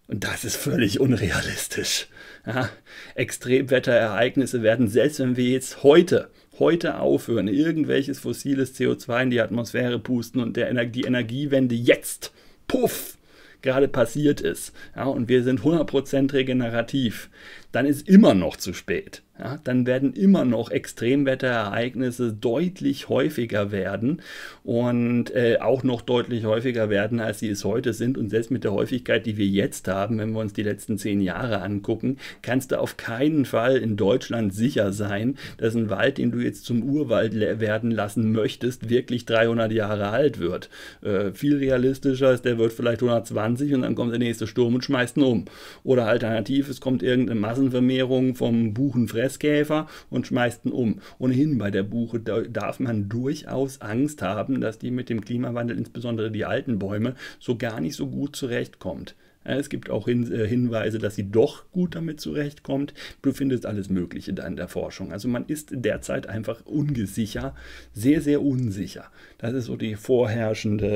Und das ist völlig unrealistisch. Ja? Extremwetterereignisse werden, selbst wenn wir jetzt heute heute aufhören, irgendwelches fossiles CO2 in die Atmosphäre pusten und der Ener die Energiewende jetzt, puff, gerade passiert ist. Ja, und wir sind 100% regenerativ dann ist immer noch zu spät. Ja, dann werden immer noch Extremwetterereignisse deutlich häufiger werden und äh, auch noch deutlich häufiger werden, als sie es heute sind. Und selbst mit der Häufigkeit, die wir jetzt haben, wenn wir uns die letzten zehn Jahre angucken, kannst du auf keinen Fall in Deutschland sicher sein, dass ein Wald, den du jetzt zum Urwald werden lassen möchtest, wirklich 300 Jahre alt wird. Äh, viel realistischer ist, der wird vielleicht 120 und dann kommt der nächste Sturm und schmeißt ihn um. Oder alternativ, es kommt irgendeine Massen Artenvermehrung vom Buchenfresskäfer und schmeißt ihn um. Ohnehin bei der Buche darf man durchaus Angst haben, dass die mit dem Klimawandel, insbesondere die alten Bäume, so gar nicht so gut zurechtkommt. Äh, es gibt auch Hin äh, Hinweise, dass sie doch gut damit zurechtkommt. Du findest alles Mögliche da in der Forschung. Also man ist derzeit einfach ungesicher, sehr, sehr unsicher. Das ist so die vorherrschende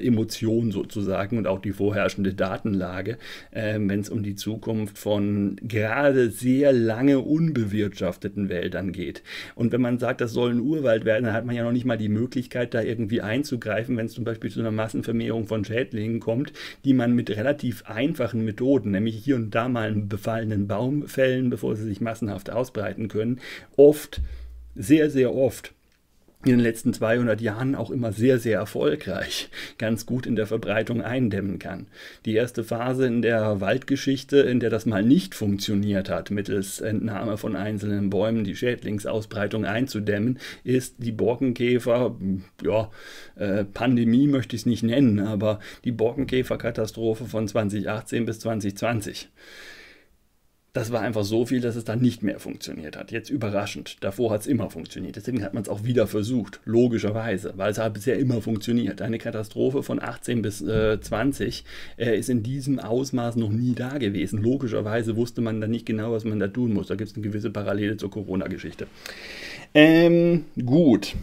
äh, Emotion sozusagen und auch die vorherrschende Datenlage, äh, wenn es um die Zukunft von gerade sehr lange unbewirtschafteten Wäldern geht. Und wenn man sagt, das soll ein Urwald werden, dann hat man ja noch nicht mal die Möglichkeit, da irgendwie einzugreifen, wenn es zum Beispiel zu einer Massenvermehrung von Schädlingen kommt, die man mit relativ einfachen Methoden, nämlich hier und da mal einen befallenen Baum fällen, bevor sie sich massenhaft ausbreiten können, oft, sehr, sehr oft in den letzten 200 Jahren auch immer sehr, sehr erfolgreich ganz gut in der Verbreitung eindämmen kann. Die erste Phase in der Waldgeschichte, in der das mal nicht funktioniert hat, mittels Entnahme von einzelnen Bäumen die Schädlingsausbreitung einzudämmen, ist die Borkenkäfer, ja, äh, Pandemie möchte ich es nicht nennen, aber die Borkenkäferkatastrophe von 2018 bis 2020 das war einfach so viel, dass es dann nicht mehr funktioniert hat. Jetzt überraschend. Davor hat es immer funktioniert. Deswegen hat man es auch wieder versucht. Logischerweise, weil es hat bisher immer funktioniert. Eine Katastrophe von 18 bis äh, 20 äh, ist in diesem Ausmaß noch nie da gewesen. Logischerweise wusste man dann nicht genau, was man da tun muss. Da gibt es eine gewisse Parallele zur Corona-Geschichte. Ähm, gut.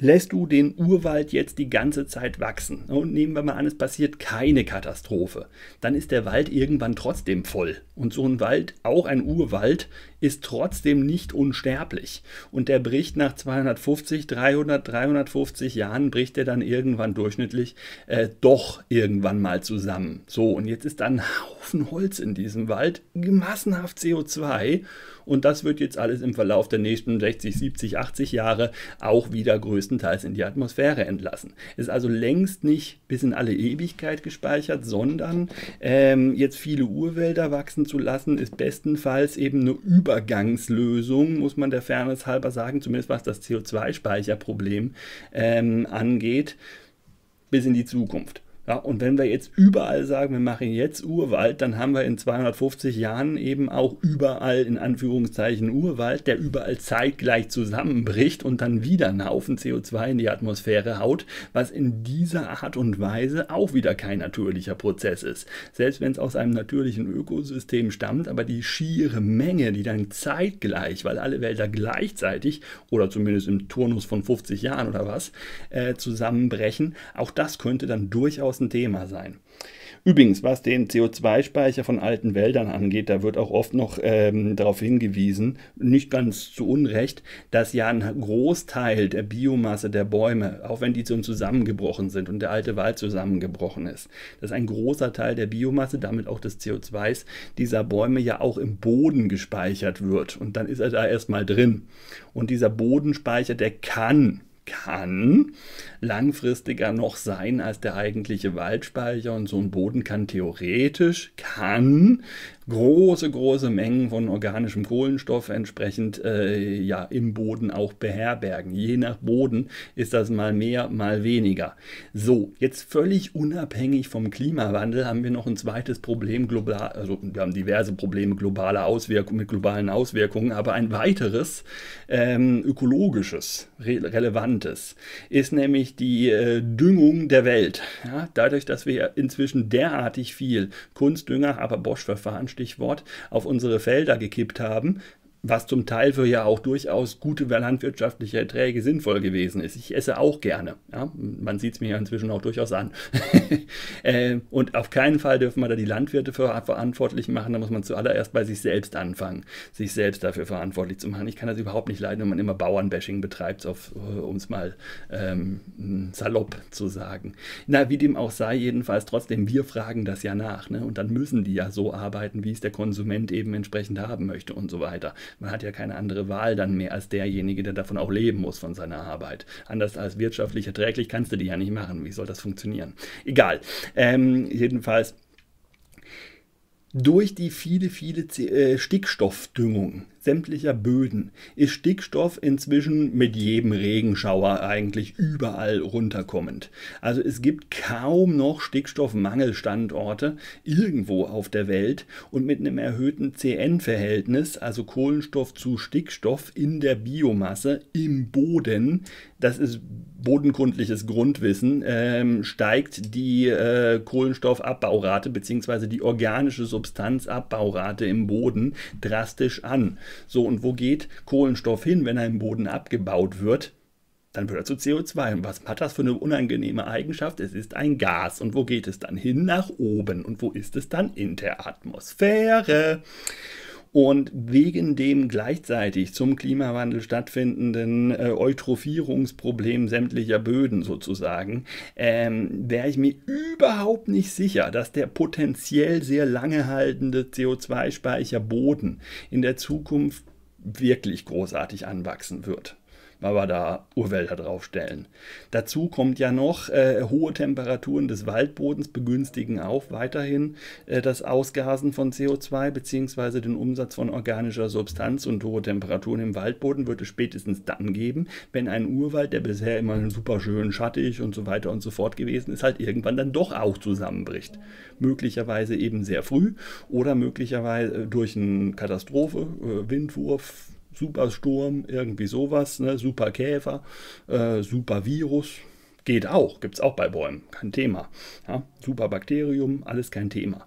lässt du den Urwald jetzt die ganze Zeit wachsen. Und nehmen wir mal an, es passiert keine Katastrophe. Dann ist der Wald irgendwann trotzdem voll. Und so ein Wald, auch ein Urwald, ist trotzdem nicht unsterblich. Und der bricht nach 250, 300, 350 Jahren, bricht er dann irgendwann durchschnittlich äh, doch irgendwann mal zusammen. So, und jetzt ist da ein Haufen Holz in diesem Wald, massenhaft CO2. Und das wird jetzt alles im Verlauf der nächsten 60, 70, 80 Jahre auch wieder größtenteils in die Atmosphäre entlassen. Ist also längst nicht bis in alle Ewigkeit gespeichert, sondern ähm, jetzt viele Urwälder wachsen zu lassen, ist bestenfalls eben eine Übergangslösung, muss man der Fairness halber sagen, zumindest was das CO2-Speicherproblem ähm, angeht, bis in die Zukunft. Ja, und wenn wir jetzt überall sagen, wir machen jetzt Urwald, dann haben wir in 250 Jahren eben auch überall in Anführungszeichen Urwald, der überall zeitgleich zusammenbricht und dann wieder einen Haufen CO2 in die Atmosphäre haut, was in dieser Art und Weise auch wieder kein natürlicher Prozess ist. Selbst wenn es aus einem natürlichen Ökosystem stammt, aber die schiere Menge, die dann zeitgleich, weil alle Wälder gleichzeitig oder zumindest im Turnus von 50 Jahren oder was, äh, zusammenbrechen, auch das könnte dann durchaus muss ein Thema sein. Übrigens, was den CO2-Speicher von alten Wäldern angeht, da wird auch oft noch ähm, darauf hingewiesen, nicht ganz zu Unrecht, dass ja ein Großteil der Biomasse der Bäume, auch wenn die so zusammengebrochen sind und der alte Wald zusammengebrochen ist, dass ein großer Teil der Biomasse, damit auch des CO2s dieser Bäume ja auch im Boden gespeichert wird. Und dann ist er da erstmal drin. Und dieser Bodenspeicher, der kann kann langfristiger noch sein als der eigentliche Waldspeicher und so ein Boden kann theoretisch, kann große, große Mengen von organischem Kohlenstoff entsprechend äh, ja, im Boden auch beherbergen. Je nach Boden ist das mal mehr, mal weniger. So, jetzt völlig unabhängig vom Klimawandel haben wir noch ein zweites Problem global, also wir haben diverse Probleme globaler Auswirkungen mit globalen Auswirkungen, aber ein weiteres ähm, ökologisches, re relevantes ist nämlich die äh, Düngung der Welt. Ja, dadurch, dass wir inzwischen derartig viel Kunstdünger, aber Bosch-Verfahren Stichwort, auf unsere Felder gekippt haben, was zum Teil für ja auch durchaus gute landwirtschaftliche Erträge sinnvoll gewesen ist. Ich esse auch gerne. Ja? Man sieht es mir ja inzwischen auch durchaus an. äh, und auf keinen Fall dürfen wir da die Landwirte für verantwortlich machen. Da muss man zuallererst bei sich selbst anfangen, sich selbst dafür verantwortlich zu machen. Ich kann das überhaupt nicht leiden, wenn man immer Bauernbashing betreibt, um es mal ähm, salopp zu sagen. Na, wie dem auch sei, jedenfalls trotzdem, wir fragen das ja nach. Ne? Und dann müssen die ja so arbeiten, wie es der Konsument eben entsprechend haben möchte und so weiter. Man hat ja keine andere Wahl dann mehr als derjenige, der davon auch leben muss von seiner Arbeit. Anders als wirtschaftlich erträglich kannst du die ja nicht machen. Wie soll das funktionieren? Egal. Ähm, jedenfalls durch die viele, viele äh, Stickstoffdüngung sämtlicher Böden ist Stickstoff inzwischen mit jedem Regenschauer eigentlich überall runterkommend. Also es gibt kaum noch Stickstoffmangelstandorte irgendwo auf der Welt und mit einem erhöhten CN-Verhältnis, also Kohlenstoff zu Stickstoff in der Biomasse im Boden, das ist bodenkundliches Grundwissen, ähm, steigt die äh, Kohlenstoffabbaurate bzw. die organische Substanzabbaurate im Boden drastisch an. So, und wo geht Kohlenstoff hin, wenn er im Boden abgebaut wird? Dann wird er zu CO2. Und was hat das für eine unangenehme Eigenschaft? Es ist ein Gas. Und wo geht es dann hin? Nach oben. Und wo ist es dann? In der Atmosphäre. Und wegen dem gleichzeitig zum Klimawandel stattfindenden äh, Eutrophierungsproblem sämtlicher Böden sozusagen, ähm, wäre ich mir überhaupt nicht sicher, dass der potenziell sehr lange haltende CO2-Speicher Boden in der Zukunft wirklich großartig anwachsen wird da urwälder draufstellen. Dazu kommt ja noch, äh, hohe Temperaturen des Waldbodens begünstigen auch weiterhin äh, das Ausgasen von CO2 bzw. den Umsatz von organischer Substanz und hohe Temperaturen im Waldboden wird es spätestens dann geben, wenn ein Urwald, der bisher immer super schön schattig und so weiter und so fort gewesen ist, halt irgendwann dann doch auch zusammenbricht. Möglicherweise eben sehr früh oder möglicherweise äh, durch eine Katastrophe, äh, Windwurf, Supersturm, irgendwie sowas, ne? Superkäfer, äh, Supervirus, Geht auch, gibt es auch bei Bäumen, kein Thema. Ja, Superbakterium, alles kein Thema.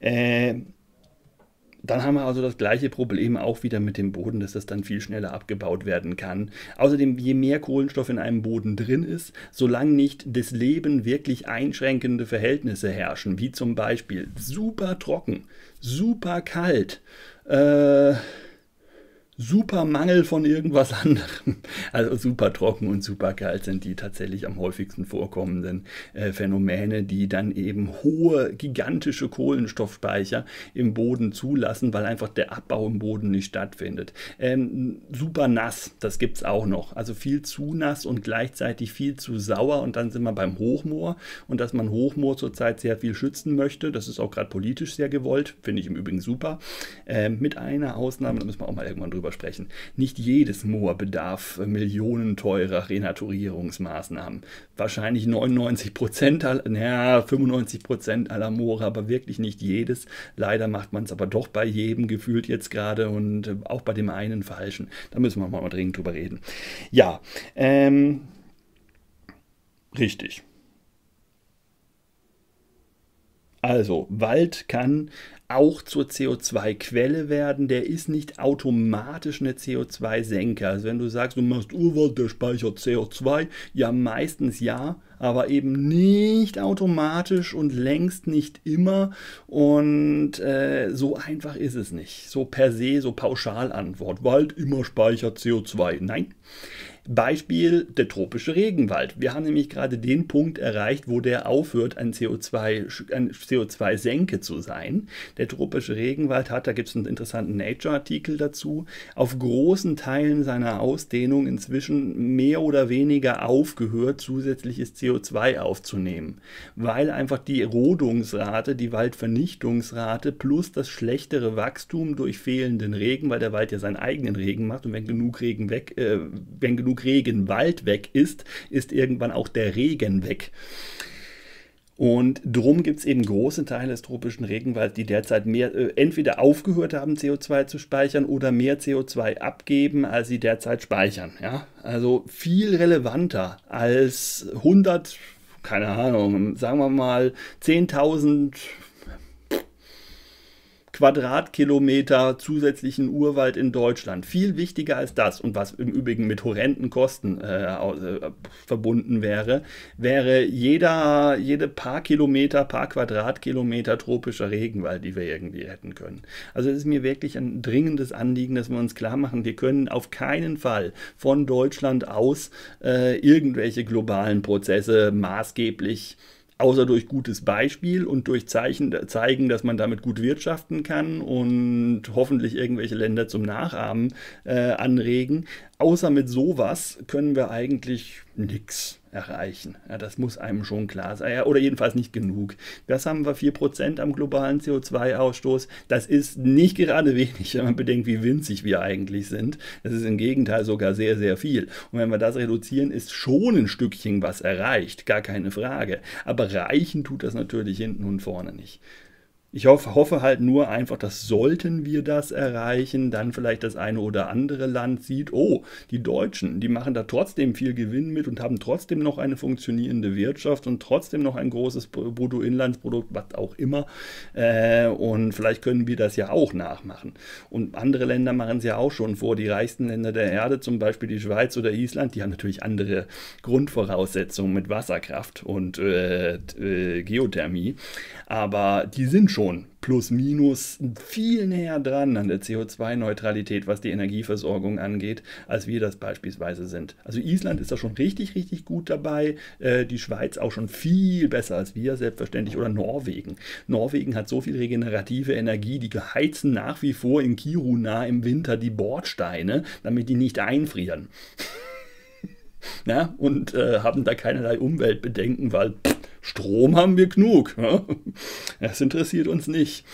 Äh, dann haben wir also das gleiche Problem auch wieder mit dem Boden, dass das dann viel schneller abgebaut werden kann. Außerdem, je mehr Kohlenstoff in einem Boden drin ist, solange nicht das Leben wirklich einschränkende Verhältnisse herrschen, wie zum Beispiel super trocken, super kalt, äh, super Mangel von irgendwas anderem. Also super trocken und super kalt sind die tatsächlich am häufigsten vorkommenden äh, Phänomene, die dann eben hohe, gigantische Kohlenstoffspeicher im Boden zulassen, weil einfach der Abbau im Boden nicht stattfindet. Ähm, super nass, das gibt es auch noch. Also viel zu nass und gleichzeitig viel zu sauer und dann sind wir beim Hochmoor und dass man Hochmoor zurzeit sehr viel schützen möchte, das ist auch gerade politisch sehr gewollt, finde ich im Übrigen super. Ähm, mit einer Ausnahme, da müssen wir auch mal irgendwann drüber drüber sprechen. Nicht jedes Moor bedarf äh, millionenteurer Renaturierungsmaßnahmen. Wahrscheinlich 99 Prozent, naja, 95 Prozent aller Moore, aber wirklich nicht jedes. Leider macht man es aber doch bei jedem gefühlt jetzt gerade und äh, auch bei dem einen falschen. Da müssen wir mal dringend drüber reden. Ja, ähm, richtig. Also, Wald kann auch zur CO2-Quelle werden, der ist nicht automatisch eine CO2-Senker. Also wenn du sagst, du machst Urwald, der speichert CO2, ja meistens ja, aber eben nicht automatisch und längst nicht immer. Und äh, so einfach ist es nicht. So per se, so pauschal Antwort. Wald immer speichert CO2. Nein. Beispiel der tropische Regenwald. Wir haben nämlich gerade den Punkt erreicht, wo der aufhört, ein CO2, ein CO2-Senke zu sein. Der tropische Regenwald hat, da gibt es einen interessanten Nature-Artikel dazu, auf großen Teilen seiner Ausdehnung inzwischen mehr oder weniger aufgehört, zusätzliches CO2 aufzunehmen, weil einfach die Rodungsrate, die Waldvernichtungsrate plus das schlechtere Wachstum durch fehlenden Regen, weil der Wald ja seinen eigenen Regen macht und wenn genug Regen weg, äh, wenn genug genug Regenwald weg ist, ist irgendwann auch der Regen weg. Und drum gibt es eben große Teile des tropischen Regenwalds, die derzeit mehr, äh, entweder aufgehört haben, CO2 zu speichern oder mehr CO2 abgeben, als sie derzeit speichern. Ja? Also viel relevanter als 100, keine Ahnung, sagen wir mal 10.000 Quadratkilometer zusätzlichen Urwald in Deutschland. Viel wichtiger als das und was im Übrigen mit horrenden Kosten äh, äh verbunden wäre, wäre jeder, jede paar Kilometer, paar Quadratkilometer tropischer Regenwald, die wir irgendwie hätten können. Also es ist mir wirklich ein dringendes Anliegen, dass wir uns klar machen, wir können auf keinen Fall von Deutschland aus äh, irgendwelche globalen Prozesse maßgeblich äh, außer durch gutes Beispiel und durch Zeichen, zeigen, dass man damit gut wirtschaften kann und hoffentlich irgendwelche Länder zum Nachahmen äh, anregen. Außer mit sowas können wir eigentlich nichts erreichen. Ja, das muss einem schon klar sein. Oder jedenfalls nicht genug. Das haben wir 4% am globalen CO2-Ausstoß. Das ist nicht gerade wenig, wenn man bedenkt, wie winzig wir eigentlich sind. Das ist im Gegenteil sogar sehr, sehr viel. Und wenn wir das reduzieren, ist schon ein Stückchen was erreicht. Gar keine Frage. Aber reichen tut das natürlich hinten und vorne nicht. Ich hoffe, hoffe halt nur einfach, dass sollten wir das erreichen, dann vielleicht das eine oder andere Land sieht, oh, die Deutschen, die machen da trotzdem viel Gewinn mit und haben trotzdem noch eine funktionierende Wirtschaft und trotzdem noch ein großes Bruttoinlandsprodukt, was auch immer. Äh, und vielleicht können wir das ja auch nachmachen. Und andere Länder machen es ja auch schon vor. Die reichsten Länder der Erde, zum Beispiel die Schweiz oder Island, die haben natürlich andere Grundvoraussetzungen mit Wasserkraft und äh, äh, Geothermie. Aber die sind schon schon plus minus viel näher dran an der CO2-Neutralität, was die Energieversorgung angeht, als wir das beispielsweise sind. Also Island ist da schon richtig, richtig gut dabei, äh, die Schweiz auch schon viel besser als wir, selbstverständlich, oder Norwegen. Norwegen hat so viel regenerative Energie, die heizen nach wie vor in Kiruna im Winter die Bordsteine, damit die nicht einfrieren. Na, und äh, haben da keinerlei Umweltbedenken, weil... Pff, Strom haben wir genug. Ne? Das interessiert uns nicht.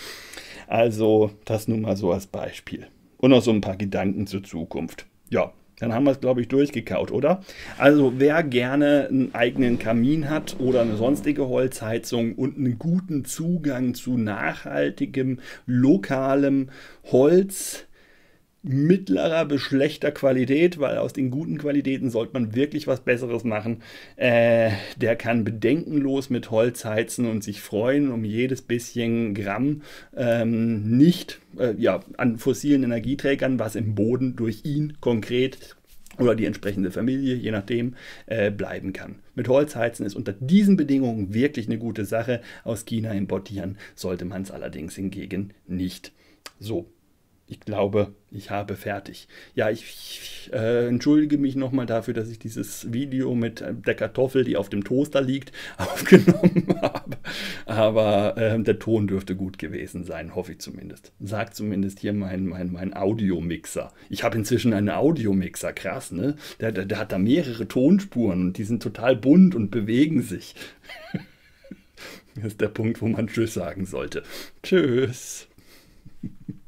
Also das nun mal so als Beispiel. Und noch so ein paar Gedanken zur Zukunft. Ja, dann haben wir es, glaube ich, durchgekaut, oder? Also wer gerne einen eigenen Kamin hat oder eine sonstige Holzheizung und einen guten Zugang zu nachhaltigem, lokalem Holz, mittlerer bis schlechter Qualität, weil aus den guten Qualitäten sollte man wirklich was Besseres machen. Äh, der kann bedenkenlos mit Holz heizen und sich freuen um jedes bisschen Gramm ähm, nicht äh, ja, an fossilen Energieträgern, was im Boden durch ihn konkret oder die entsprechende Familie, je nachdem, äh, bleiben kann. Mit Holzheizen ist unter diesen Bedingungen wirklich eine gute Sache. Aus China importieren sollte man es allerdings hingegen nicht. So, ich glaube, ich habe fertig. Ja, ich, ich äh, entschuldige mich nochmal dafür, dass ich dieses Video mit äh, der Kartoffel, die auf dem Toaster liegt, aufgenommen habe. Aber äh, der Ton dürfte gut gewesen sein, hoffe ich zumindest. Sagt zumindest hier mein, mein, mein Audiomixer. Ich habe inzwischen einen Audiomixer, krass, ne? Der, der, der hat da mehrere Tonspuren und die sind total bunt und bewegen sich. das ist der Punkt, wo man Tschüss sagen sollte. Tschüss.